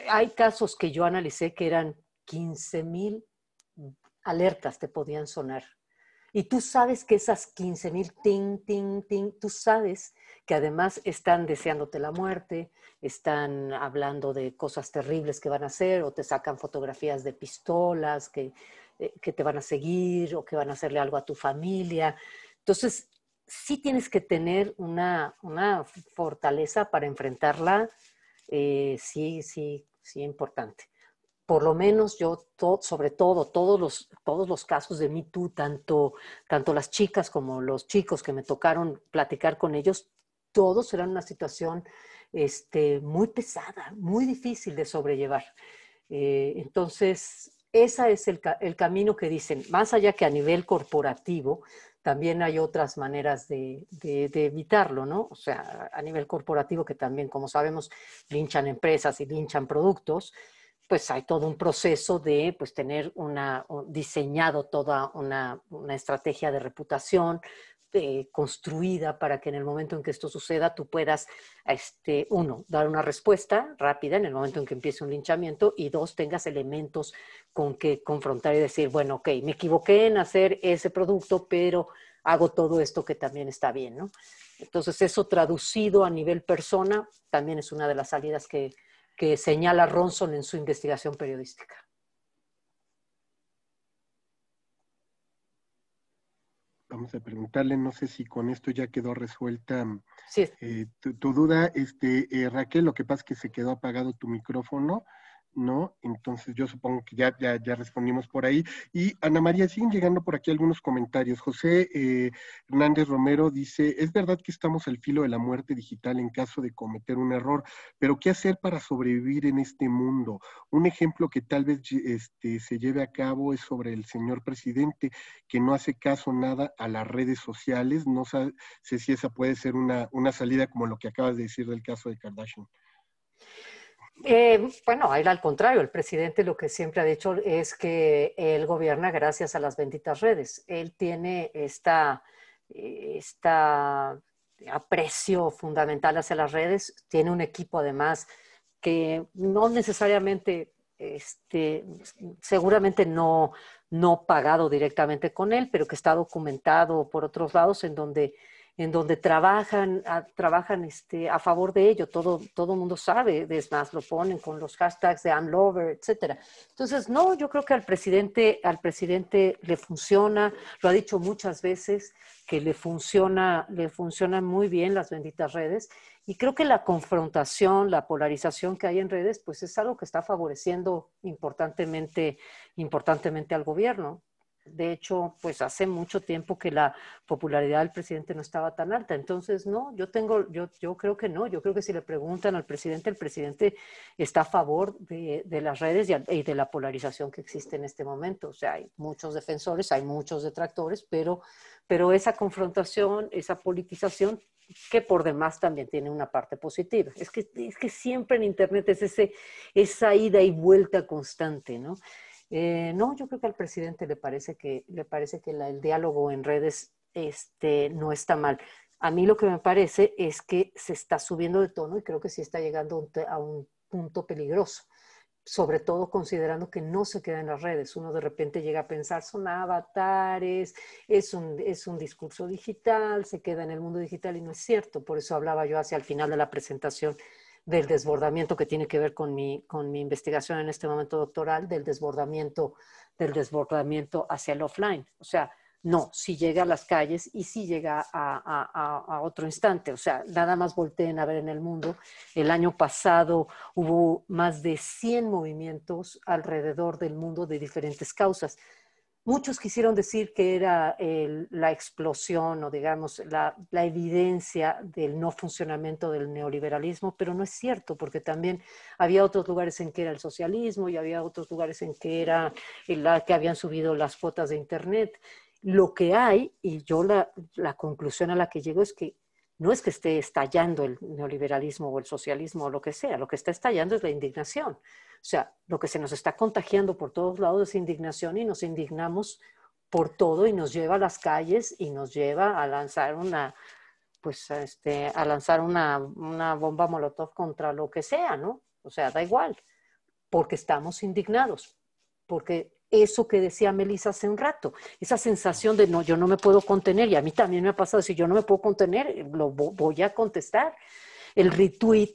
Hay casos que yo analicé que eran 15 mil alertas te podían sonar y tú sabes que esas 15 mil ting, ting, ting, tú sabes que además están deseándote la muerte, están hablando de cosas terribles que van a hacer o te sacan fotografías de pistolas que, eh, te van a seguir o que van a hacerle algo a tu familia. Entonces, sí tienes que tener una, fortaleza para enfrentarla, eh, sí, sí, sí, importante por lo menos yo, sobre todo, todos los, casos de Me Too, tanto, las chicas como los chicos que me tocaron platicar con ellos, todos eran una situación este, muy pesada, muy difícil de sobrellevar. Eh, entonces, ese es el, el, camino que dicen, más allá que a nivel corporativo, también hay otras maneras de, de, evitarlo, ¿no? O sea, a nivel corporativo, que también, como sabemos, linchan empresas y linchan productos, pues hay todo un proceso de pues tener una, diseñado toda una, estrategia de reputación eh, construida para que en el momento en que esto suceda tú puedas, este, uno, dar una respuesta rápida en el momento en que empiece un linchamiento y dos, tengas elementos con que confrontar y decir, bueno, ok, me equivoqué en hacer ese producto, pero hago todo esto que también está bien, ¿no? Entonces, eso traducido a nivel persona también es una de las salidas que, que señala Ronson en su investigación periodística. Vamos a preguntarle, no sé si con esto ya quedó resuelta eh, tu, duda. Este, eh, Raquel, lo que pasa es que se quedó apagado tu micrófono. ¿no? Entonces yo supongo que ya, ya, respondimos por ahí. Y Ana María, siguen llegando por aquí algunos comentarios. José eh, Hernández Romero dice, es verdad que estamos al filo de la muerte digital en caso de cometer un error, pero ¿qué hacer para sobrevivir en este mundo? Un ejemplo que tal vez este, se lleve a cabo es sobre el señor presidente que no hace caso nada a las redes sociales. No sé si esa puede ser una, una salida como lo que acabas de decir del caso de Kardashian. Eh, bueno, al contrario, el presidente lo que siempre ha dicho es que él gobierna gracias a las benditas redes. Él tiene esta, aprecio fundamental hacia las redes, tiene un equipo además que no necesariamente, este, seguramente no, no pagado directamente con él, pero que está documentado por otros lados en donde en donde trabajan, a, ah, trabajan este, a favor de ello. Todo el mundo sabe, es más, lo ponen con los hashtags de I'm lover, etc. Entonces, no, yo creo que al presidente, al presidente le funciona, lo ha dicho muchas veces, que le funciona, le funcionan muy bien las benditas redes. Y creo que la confrontación, la polarización que hay en redes, pues es algo que está favoreciendo importantemente, importantemente al gobierno. De hecho, pues hace mucho tiempo que la popularidad del presidente no estaba tan alta. Entonces, no, yo tengo, yo, creo que no. Yo creo que si le preguntan al presidente, el presidente está a favor de, las redes y, de la polarización que existe en este momento. O sea, hay muchos defensores, hay muchos detractores, pero, esa confrontación, esa politización que por demás también tiene una parte positiva. Es que, siempre en Internet es esa ida y vuelta constante, ¿no? Eh, no, yo creo que al presidente le parece que, le parece que el diálogo en redes este, no está mal. A mí lo que me parece es que se está subiendo de tono y creo que sí está llegando a un punto peligroso sobre todo considerando que no se queda en las redes. Uno de repente llega a pensar, son avatares, es un, es un discurso digital, se queda en el mundo digital y no es cierto. Por eso hablaba yo hacia el final de la presentación del desbordamiento que tiene que ver con mi, investigación en este momento doctoral, del desbordamiento, del desbordamiento hacia el offline. O sea, no, si llega a las calles y si llega a, a, otro instante. O sea, nada más volteen a ver en el mundo. El año pasado hubo más de 100 movimientos alrededor del mundo de diferentes causas. Muchos quisieron decir que era la explosión o, digamos, la, evidencia del no funcionamiento del neoliberalismo, pero no es cierto, porque también había otros lugares en que era el socialismo y había otros lugares en que era la que habían subido las fotos de Internet. Lo que hay, y yo la, la conclusión a la que llego es que no es que esté estallando el neoliberalismo o el socialismo o lo que sea, lo que está estallando es la indignación. O sea, lo que se nos está contagiando por todos lados es indignación y nos indignamos por todo y nos lleva a las calles y nos lleva a lanzar una, pues, este, a lanzar una, una bomba molotov contra lo que sea, ¿no? O sea, da igual, porque estamos indignados, porque eso que decía Melissa hace un rato, esa sensación de no, yo no me puedo contener, y a mí también me ha pasado, si yo no me puedo contener, lo voy a contestar. El retweet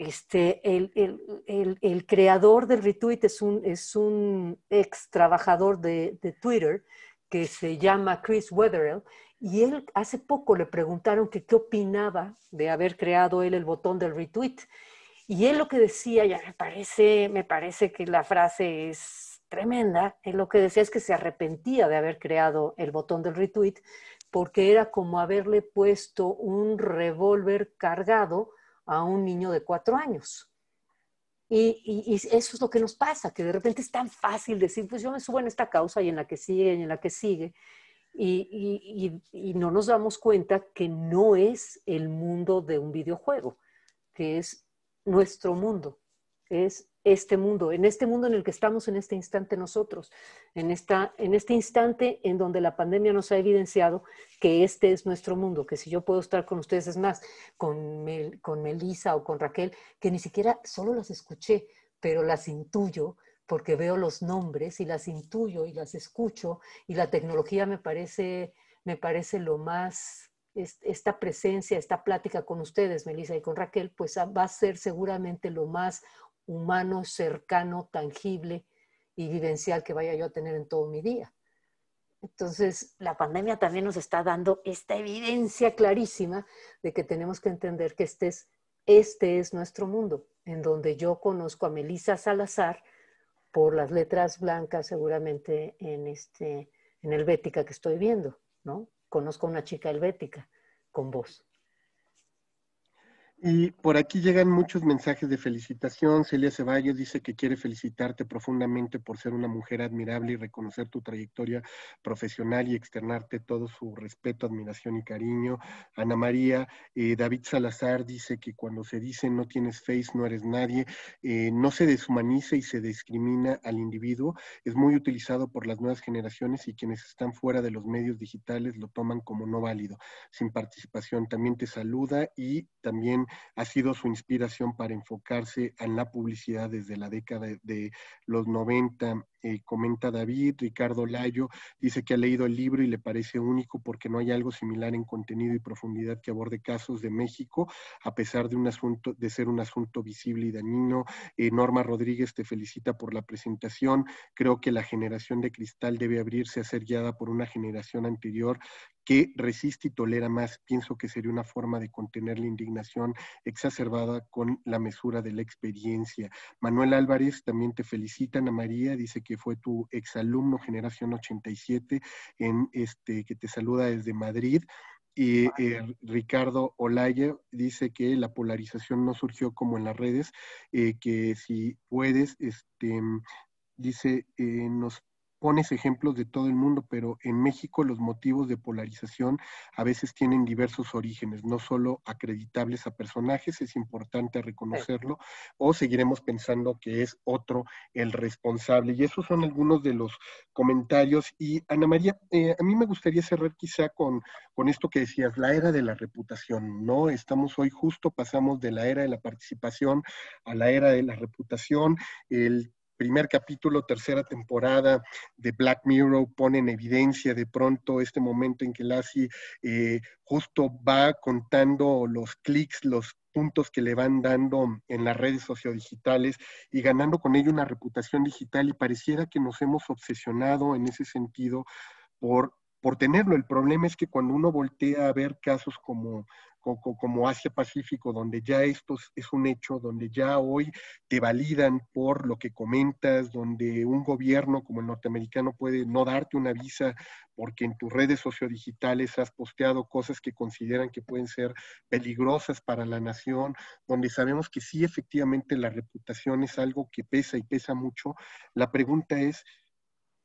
este, el, creador del retweet es un, ex trabajador de, Twitter que se llama Chris Wetherell y él hace poco le preguntaron que qué opinaba de haber creado él el botón del retweet y él lo que decía, ya me parece, me parece que la frase es tremenda, él lo que decía es que se arrepentía de haber creado el botón del retweet porque era como haberle puesto un revólver cargado a un niño de cuatro años. Y, eso es lo que nos pasa, que de repente es tan fácil decir, pues yo me subo en esta causa y en la que sigue y en la que sigue. Y, y no nos damos cuenta que no es el mundo de un videojuego, que es nuestro mundo, es este mundo, en este mundo en el que estamos en este instante nosotros, en, esta, en este instante en donde la pandemia nos ha evidenciado que este es nuestro mundo, que si yo puedo estar con ustedes, es más, con, Mel, con Melissa o con Raquel, que ni siquiera solo las escuché, pero las intuyo porque veo los nombres y las intuyo y las escucho y la tecnología me parece, me parece lo más esta presencia, esta plática con ustedes, Melissa y con Raquel, pues ah, va a ser seguramente lo más humano, cercano, tangible y vivencial que vaya yo a tener en todo mi día. Entonces, la pandemia también nos está dando esta evidencia clarísima de que tenemos que entender que este es, este nuestro mundo, en donde yo conozco a Melissa Salazar por las letras blancas seguramente en, este, en helvética que estoy viendo, ¿no? Conozco a una chica helvética con voz. Y por aquí llegan muchos mensajes de felicitación. Celia Ceballos dice que quiere felicitarte profundamente por ser una mujer admirable y reconocer tu trayectoria profesional y externarte todo su respeto, admiración y cariño. Ana María, eh, David Salazar dice que cuando se dice no tienes face, no eres nadie, eh, no se deshumaniza y se discrimina al individuo. Es muy utilizado por las nuevas generaciones y quienes están fuera de los medios digitales lo toman como no válido, sin participación. También te saluda y también ha sido su inspiración para enfocarse en la publicidad desde la década de los 90 eh, comenta David, Ricardo Layo dice que ha leído el libro y le parece único porque no hay algo similar en contenido y profundidad que aborde casos de México, a pesar de un asunto, de ser un asunto visible y dañino. Eh, Norma Rodríguez te felicita por la presentación. Creo que la generación de cristal debe abrirse a ser guiada por una generación anterior que resiste y tolera más. Pienso que sería una forma de contener la indignación exacerbada con la mesura de la experiencia. Manuel Álvarez también te felicita, Ana María, dice que que fue tu exalumno Generación 87, en este, que te saluda desde Madrid. Y eh, Ricardo Olaya dice que la polarización no surgió como en las redes, eh, que si puedes, este, dice, eh, nos pones ejemplos de todo el mundo, pero en México los motivos de polarización a veces tienen diversos orígenes, no solo acreditables a personajes, es importante reconocerlo, o seguiremos pensando que es otro el responsable. Y esos son algunos de los comentarios. Y Ana María, eh, a mí me gustaría cerrar quizá con, con esto que decías, la era de la reputación, ¿no? Estamos hoy justo, pasamos de la era de la participación a la era de la reputación, el primer capítulo, tercera temporada de Black Mirror pone en evidencia de pronto este momento en que Lassie eh, justo va contando los clics, los puntos que le van dando en las redes sociodigitales y ganando con ello una reputación digital y pareciera que nos hemos obsesionado en ese sentido por, por tenerlo. El problema es que cuando uno voltea a ver casos como como, Asia Pacífico, donde ya esto es un hecho, donde ya hoy te validan por lo que comentas, donde un gobierno como el norteamericano puede no darte una visa porque en tus redes sociodigitales has posteado cosas que consideran que pueden ser peligrosas para la nación, donde sabemos que sí efectivamente la reputación es algo que pesa y pesa mucho. La pregunta es,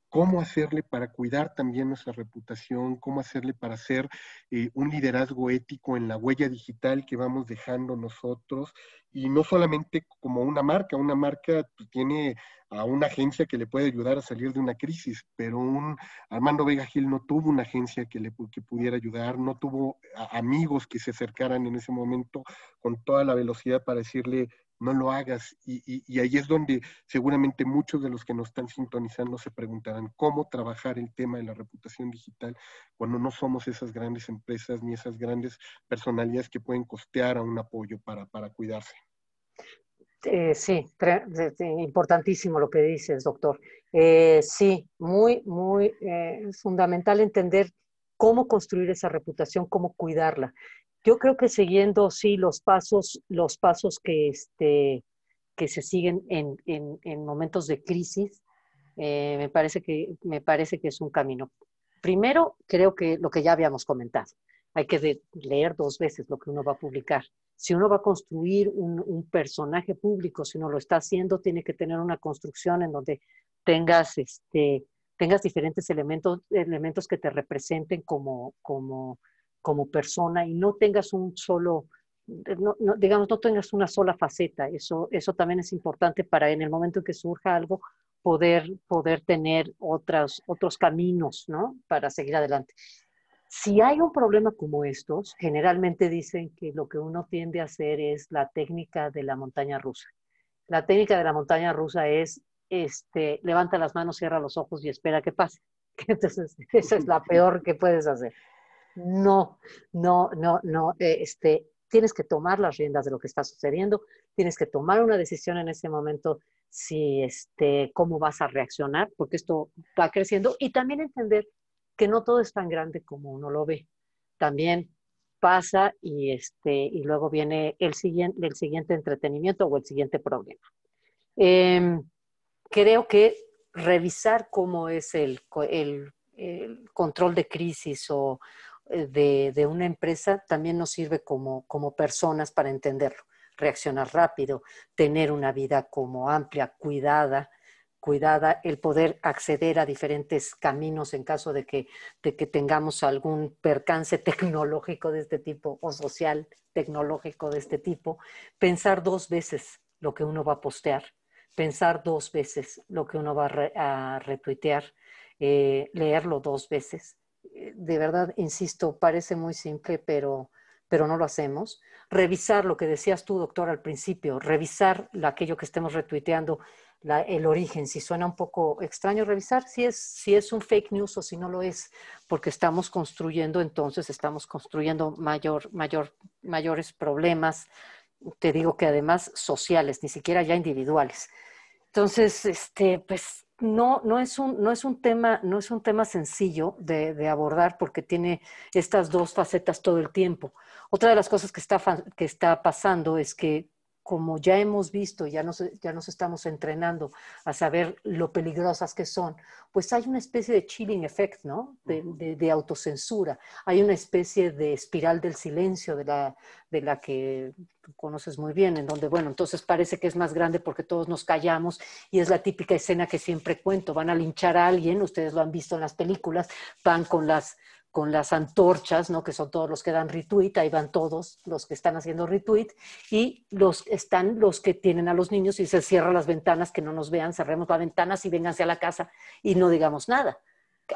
cómo hacerle para cuidar también nuestra reputación, cómo hacerle para hacer eh, un liderazgo ético en la huella digital que vamos dejando nosotros, y no solamente como una marca, una marca pues, tiene a una agencia que le puede ayudar a salir de una crisis, pero un Armando Vega Gil no tuvo una agencia que le pudiera ayudar, no tuvo eh, amigos que se acercaran en ese momento con toda la velocidad para decirle, no lo hagas. Y, ahí es donde seguramente muchos de los que nos están sintonizando se preguntarán cómo trabajar el tema de la reputación digital cuando no somos esas grandes empresas ni esas grandes personalidades que pueden costear a un apoyo para, cuidarse. Eh, eh, sí, importantísimo lo que dices, doctor. Eh, sí, muy, muy fundamental entender cómo construir esa reputación, cómo cuidarla. Yo creo que siguiendo, sí, los pasos, los pasos que, este, que se siguen en, en, momentos de crisis, eh, me, parece que, me parece que es un camino. Primero, creo que lo que ya habíamos comentado, hay que leer dos veces lo que uno va a publicar. Si uno va a construir un, personaje público, si uno lo está haciendo, tiene que tener una construcción en donde tengas, este, tengas diferentes elementos, elementos que te representen como, como como persona y no tengas un solo, digamos, no tengas una sola faceta. Eso, eso también es importante para en el momento en que surja algo, poder, poder tener otras, otros caminos, ¿no? Para seguir adelante. Si hay un problema como estos, generalmente dicen que lo que uno tiende a hacer es la técnica de la montaña rusa. La técnica de la montaña rusa es, este, levanta las manos, cierra los ojos y espera que pase. Entonces, esa es la peor que puedes hacer no, no, no, no, eh, este, tienes que tomar las riendas de lo que está sucediendo, tienes que tomar una decisión en ese momento si, este, cómo vas a reaccionar, porque esto va creciendo y también entender que no todo es tan grande como uno lo ve. También pasa y, este, y luego viene el siguiente, el siguiente entretenimiento o el siguiente problema. Em, creo que revisar cómo es el control de crisis o, eh, de, una empresa también nos sirve como, como personas para entenderlo, reaccionar rápido, tener una vida como amplia, cuidada, cuidada, el poder acceder a diferentes caminos en caso de que, de que tengamos algún percance tecnológico de este tipo o social tecnológico de este tipo, pensar dos veces lo que uno va a postear, pensar dos veces lo que uno va a, retuitear, eh, leerlo dos veces eh, de verdad, insisto, parece muy simple, pero, pero no lo hacemos. Revisar lo que decías tú, doctor, al principio, revisar aquello que estemos retuiteando, el origen, si suena un poco extraño, revisar si es, si es un fake news o si no lo es, porque estamos construyendo entonces, estamos construyendo mayor, mayor, mayores problemas, te digo que además sociales, ni siquiera ya individuales. Entonces, este, pues no, no, es un, no, es un tema, no es un tema sencillo de, abordar porque tiene estas dos facetas todo el tiempo. Otra de las cosas que que está pasando es que como ya hemos visto, ya nos, ya nos estamos entrenando a saber lo peligrosas que son, pues hay una especie de chilling effect, ¿no? De, autocensura, hay una especie de espiral del silencio de la, de la que conoces muy bien, en donde, bueno, entonces parece que es más grande porque todos nos callamos y es la típica escena que siempre cuento, van a linchar a alguien, ustedes lo han visto en las películas, van con las con las antorchas, ¿no? que son todos los que dan retweet, ahí van todos los que están haciendo retweet, y los, están los que tienen a los niños y se cierran las ventanas, que no nos vean, cerremos las ventanas y vénganse a la casa y no digamos nada,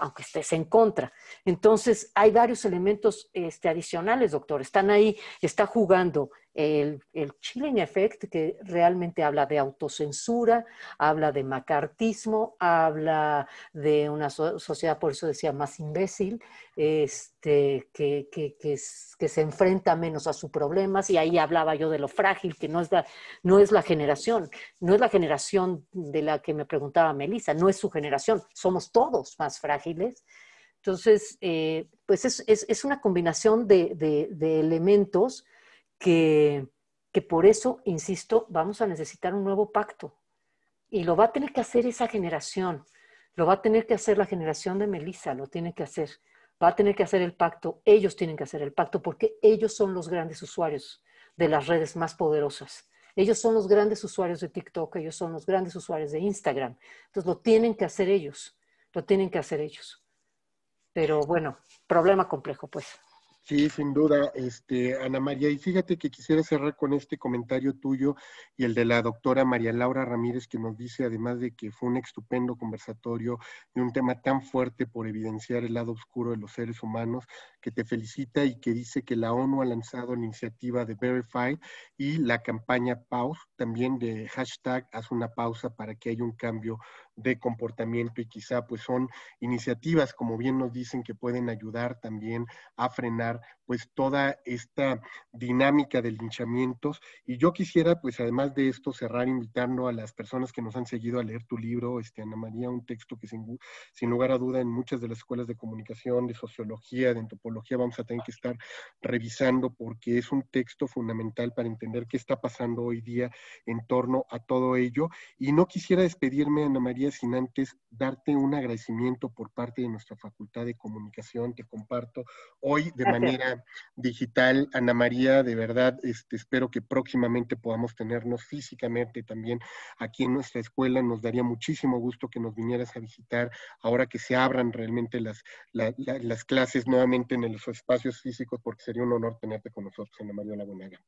aunque estés en contra. Entonces, hay varios elementos este, adicionales, doctor. Están ahí, está jugando el, el, chilling effect, que realmente habla de autocensura, habla de macartismo, habla de una sociedad, por eso decía, más imbécil, este, que, que, se enfrenta menos a sus problemas. Y ahí hablaba yo de lo frágil, que no es la, no es la generación, no es la generación de la que me preguntaba Melissa, no es su generación, somos todos más frágiles. Entonces, eh, pues es, es, una combinación de, de elementos que, por eso, insisto, vamos a necesitar un nuevo pacto. Y lo va a tener que hacer esa generación, lo va a tener que hacer la generación de Melissa, lo tiene que hacer, va a tener que hacer el pacto, ellos tienen que hacer el pacto porque ellos son los grandes usuarios de las redes más poderosas. Ellos son los grandes usuarios de TikTok, ellos son los grandes usuarios de Instagram. Entonces lo tienen que hacer ellos, lo tienen que hacer ellos. Pero bueno, problema complejo, pues. Sí, sin duda, este, Ana María. Y fíjate que quisiera cerrar con este comentario tuyo y el de la doctora María Laura Ramírez, que nos dice, además de que fue un estupendo conversatorio y un tema tan fuerte por evidenciar el lado oscuro de los seres humanos, que te felicita y que dice que la ONU ha lanzado la iniciativa de Verify y la campaña Pause, también de hashtag Haz una pausa para que haya un cambio de comportamiento y quizá pues son iniciativas, como bien nos dicen, que pueden ayudar también a frenar pues toda esta dinámica de linchamientos. Y yo quisiera, pues además de esto, cerrar invitando a las personas que nos han seguido a leer tu libro, este, Ana María, un texto que sin, lugar a duda en muchas de las escuelas de comunicación, de sociología, de antropología, vamos a tener que estar revisando porque es un texto fundamental para entender qué está pasando hoy día en torno a todo ello. Y no quisiera despedirme, Ana María, sin antes darte un agradecimiento por parte de nuestra Facultad de Comunicación. Te comparto hoy de manera digital. Ana María, de verdad, este, espero que próximamente podamos tenernos físicamente también aquí en nuestra escuela. Nos daría muchísimo gusto que nos vinieras a visitar ahora que se abran realmente las, las clases nuevamente en los espacios físicos, porque sería un honor tenerte con nosotros, Ana María Lagunaga.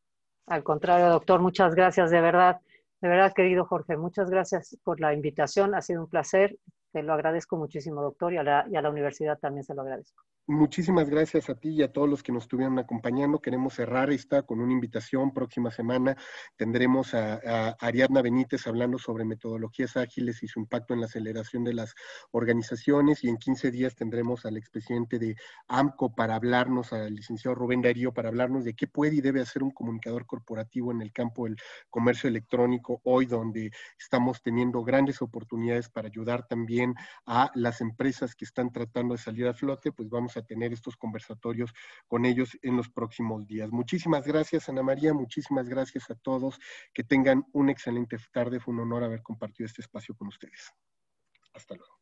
Al contrario, doctor, muchas gracias, de verdad. De verdad, querido Jorge, muchas gracias por la invitación. Ha sido un placer te lo agradezco muchísimo, doctor, y a, la, universidad también se lo agradezco. Muchísimas gracias a ti y a todos los que nos estuvieron acompañando. Queremos cerrar esta con una invitación. Próxima semana tendremos a, a, Ariadna Benítez hablando sobre metodologías ágiles y su impacto en la aceleración de las organizaciones. Y en 15 días tendremos al expresidente de AMCO para hablarnos, al licenciado Rubén Darío, para hablarnos de qué puede y debe hacer un comunicador corporativo en el campo del comercio electrónico hoy, donde estamos teniendo grandes oportunidades para ayudar también a las empresas que están tratando de salir a flote, pues vamos a tener estos conversatorios con ellos en los próximos días. Muchísimas gracias, Ana María, muchísimas gracias a todos. Que tengan una excelente tarde. Fue un honor haber compartido este espacio con ustedes. Hasta luego.